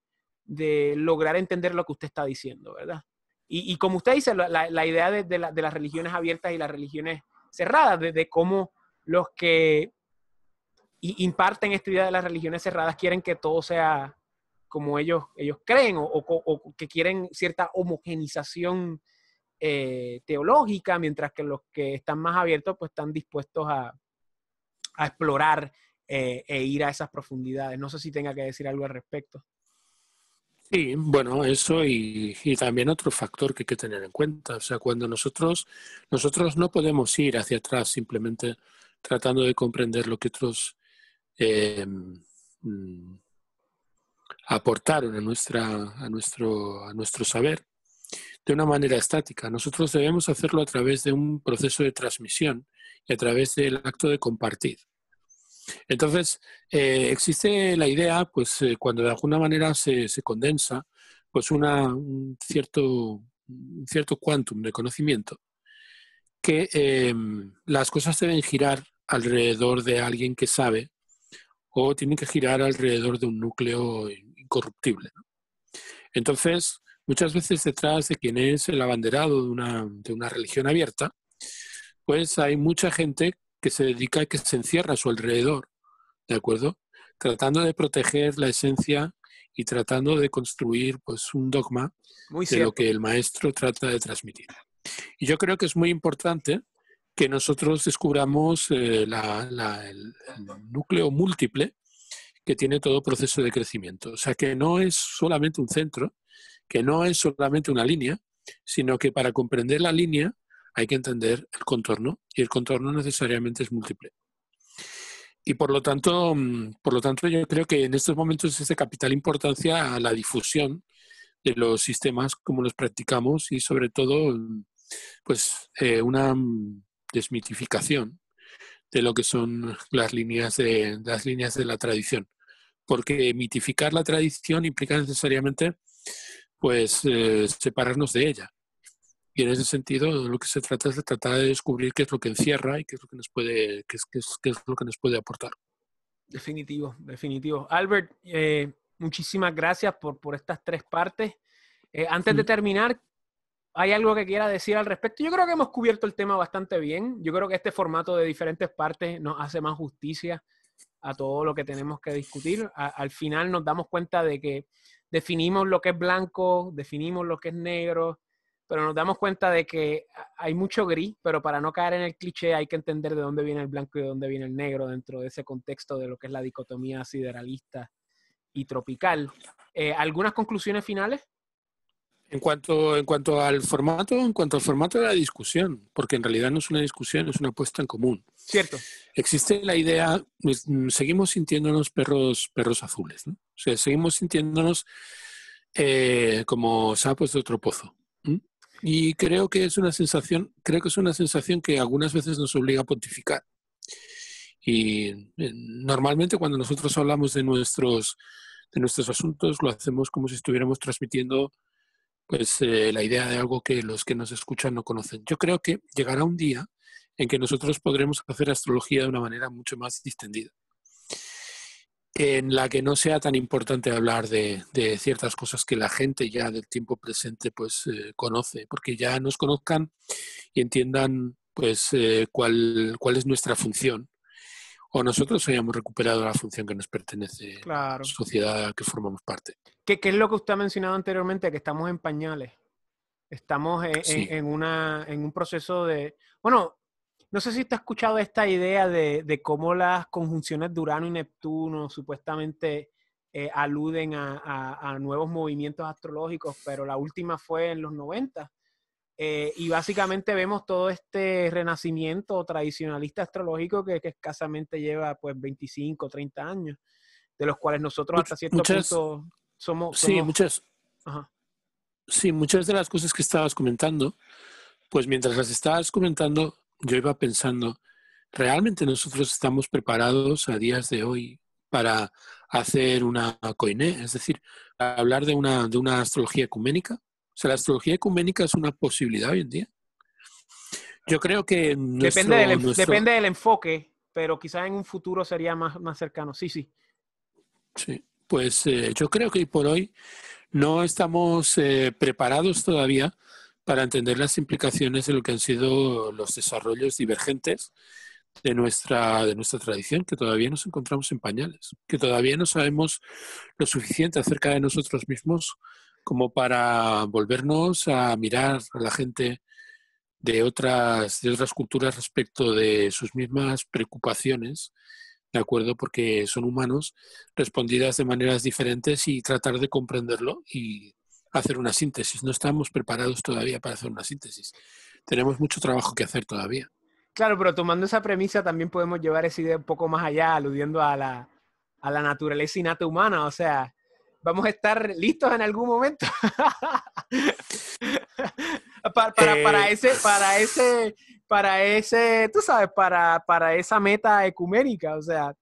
lograr entender lo que usted está diciendo, ¿verdad? Y, como usted dice, la, idea de, las religiones abiertas y las religiones cerradas, de, cómo los que imparten esta idea de las religiones cerradas quieren que todo sea como ellos, ellos creen o, que quieren cierta homogenización eh, teológica, mientras que los que están más abiertos pues están dispuestos a explorar eh, e ir a esas profundidades. No sé si tenga que decir algo al respecto. Sí, bueno, eso y, también otro factor que hay que tener en cuenta. O sea, cuando nosotros, nosotros no podemos ir hacia atrás simplemente tratando de comprender lo que otros eh, mm, aportaron a, nuestra, a, nuestro, a nuestro saber de una manera estática. Nosotros debemos hacerlo a través de un proceso de transmisión y a través del acto de compartir. Entonces, eh, existe la idea, pues eh, cuando de alguna manera se, condensa, pues una, un, cierto, un cierto quantum de conocimiento, que eh, las cosas deben girar alrededor de alguien que sabe o tienen que girar alrededor de un núcleo incorruptible. Entonces, muchas veces detrás de quien es el abanderado de una, de una religión abierta, pues hay mucha gente que se dedica y que se encierra a su alrededor, ¿de acuerdo? Tratando de proteger la esencia y tratando de construir pues un dogma de lo que el maestro trata de transmitir. Y yo creo que es muy importante que nosotros descubramos eh, la, el, núcleo múltiple que tiene todo proceso de crecimiento. O sea, que no es solamente un centro, que no es solamente una línea, sino que para comprender la línea hay que entender el contorno y el contorno necesariamente es múltiple. Y por lo tanto, mm, por lo tanto yo creo que en estos momentos es de capital importancia a la difusión de los sistemas como los practicamos y sobre todo pues eh, una mm, desmitificación de lo que son las líneas de las líneas de la tradición porque mitificar la tradición implica necesariamente pues eh, separarnos de ella y en ese sentido, lo que se trata es de tratar de descubrir qué es lo que encierra y qué es lo que nos puede, es, es, lo que nos puede aportar. Definitivo, definitivo. Albert, eh, muchísimas gracias por, estas tres partes. Eh, antes de mm. terminar, ¿hay algo que quiera decir al respecto? Yo creo que hemos cubierto el tema bastante bien. Yo creo que este formato de diferentes partes nos hace más justicia a todo lo que tenemos que discutir. al final nos damos cuenta de que definimos lo que es blanco, definimos lo que es negro, pero nos damos cuenta de que hay mucho gris, pero para no caer en el cliché hay que entender de dónde viene el blanco y de dónde viene el negro dentro de ese contexto de lo que es la dicotomía sideralista y tropical. Eh, ¿Algunas conclusiones finales? En cuanto, en cuanto al formato, en cuanto al formato de la discusión, porque en realidad no es una discusión, es una apuesta en común. Cierto. Existe la idea, pues, mm, seguimos sintiéndonos perros, perros azules, O sea, seguimos sintiéndonos eh, como sapos de otro pozo. Y creo que es una sensación, creo que es una sensación que algunas veces nos obliga a pontificar. Y eh, normalmente cuando nosotros hablamos de nuestros, de nuestros asuntos, lo hacemos como si estuviéramos transmitiendo pues eh, la idea de algo que los que nos escuchan no conocen. Yo creo que llegará un día en que nosotros podremos hacer astrología de una manera mucho más distendida en la que no sea tan importante hablar de, ciertas cosas que la gente ya del tiempo presente pues eh, conoce, porque ya nos conozcan y entiendan pues eh, cuál, cuál es nuestra función o nosotros hayamos recuperado la función que nos pertenece a la sociedad que formamos parte. ¿Qué, es lo que usted ha mencionado anteriormente? Que estamos en pañales. Estamos eh, en, en, en, una, en un proceso de... Bueno, no sé si te has escuchado esta idea de, cómo las conjunciones de Urano y Neptuno supuestamente eh, aluden a, nuevos movimientos astrológicos, pero la última fue en los 90. Eh, y básicamente vemos todo este renacimiento tradicionalista astrológico que, escasamente lleva pues 25, 30 años, de los cuales nosotros hasta cierto punto somos, Sí, muchas de las cosas que estabas comentando, pues mientras las estabas comentando, yo iba pensando, ¿realmente nosotros estamos preparados a días de hoy para hacer una coine Es decir, hablar de una, de una astrología ecuménica. O sea, la astrología ecuménica es una posibilidad hoy en día. Yo creo que... depende, del, depende del enfoque, pero quizá en un futuro sería más, más cercano. Sí, sí. Sí, pues eh, yo creo que por hoy no estamos eh, preparados todavía para entender las implicaciones de lo que han sido los desarrollos divergentes de nuestra, de nuestra tradición, que todavía nos encontramos en pañales, que todavía no sabemos lo suficiente acerca de nosotros mismos como para volvernos a mirar a la gente de otras, de otras culturas respecto de sus mismas preocupaciones, ¿de acuerdo? Porque son humanos, respondidas de maneras diferentes y tratar de comprenderlo y hacer una síntesis. No estamos preparados todavía para hacer una síntesis. Tenemos mucho trabajo que hacer todavía. Claro, pero tomando esa premisa también podemos llevar esa idea un poco más allá, aludiendo a la, a la naturaleza innata humana. O sea, vamos a estar listos en algún momento. [LAUGHS] para, eh, para, ese, para ese, para ese, tú sabes, para, para esa meta ecuménica. O sea,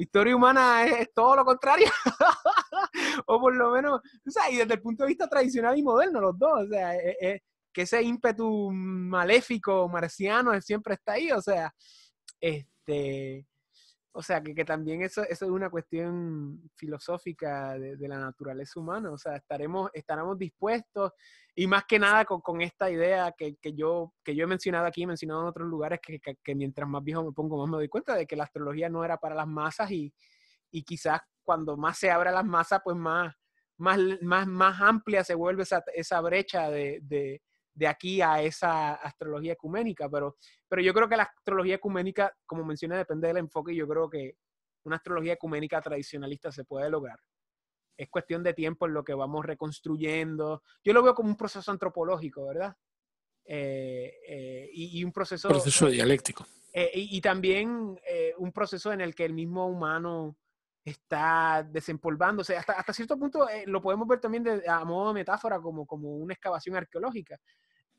la historia humana es, todo lo contrario. [LAUGHS] o por lo menos, o sea, y desde el punto de vista tradicional y moderno, los dos, o sea, e, e, que ese ímpetu maléfico marciano siempre está ahí, o sea, este, o sea, que, también eso, eso es una cuestión filosófica de, la naturaleza humana. O sea, estaremos, estaremos dispuestos y más que nada con, esta idea que, yo, que yo he mencionado aquí, he mencionado en otros lugares, que, mientras más viejo me pongo, más me doy cuenta de que la astrología no era para las masas y, quizás cuando más se abra las masas, pues más, más, más, más amplia se vuelve esa, esa brecha de de aquí a esa astrología ecuménica, pero, pero yo creo que la astrología ecuménica, como mencioné, depende del enfoque y yo creo que una astrología ecuménica tradicionalista se puede lograr. Es cuestión de tiempo en lo que vamos reconstruyendo. Yo lo veo como un proceso antropológico, ¿verdad? Eh, eh, y, un proceso... Proceso dialéctico. Eh, y, también un proceso en el que el mismo humano está desempolvándose. Hasta, hasta cierto punto lo podemos ver también a modo de metáfora como, como una excavación arqueológica.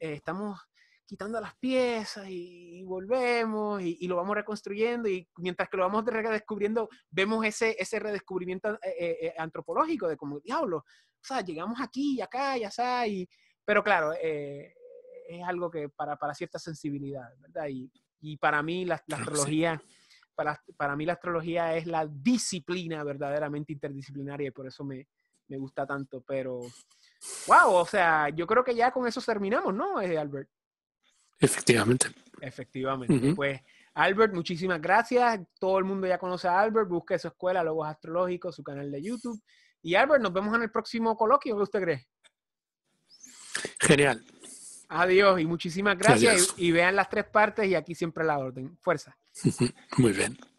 Eh, estamos quitando las piezas y, volvemos y, lo vamos reconstruyendo y mientras que lo vamos redescubriendo, vemos ese, ese redescubrimiento eh, eh, antropológico de como, diablo, o sea, llegamos aquí y acá y allá, y, pero claro, es algo que para, para cierta sensibilidad, ¿verdad? Y, y para mí la, la astrología... Para, para, mí la astrología es la disciplina verdaderamente interdisciplinaria y por eso me, me gusta tanto, pero Wow, o sea, yo creo que ya con eso terminamos, ¿no, eh, Albert? Efectivamente. Efectivamente. Pues, Albert, muchísimas gracias. Todo el mundo ya conoce a Albert. Busque su escuela, Logos Astrológicos, su canal de YouTube. Y Albert, nos vemos en el próximo coloquio. ¿Qué usted cree? Genial. Adiós y muchísimas gracias. Y, vean las tres partes y aquí siempre la orden. Fuerza. [LAUGHS] Muy bien.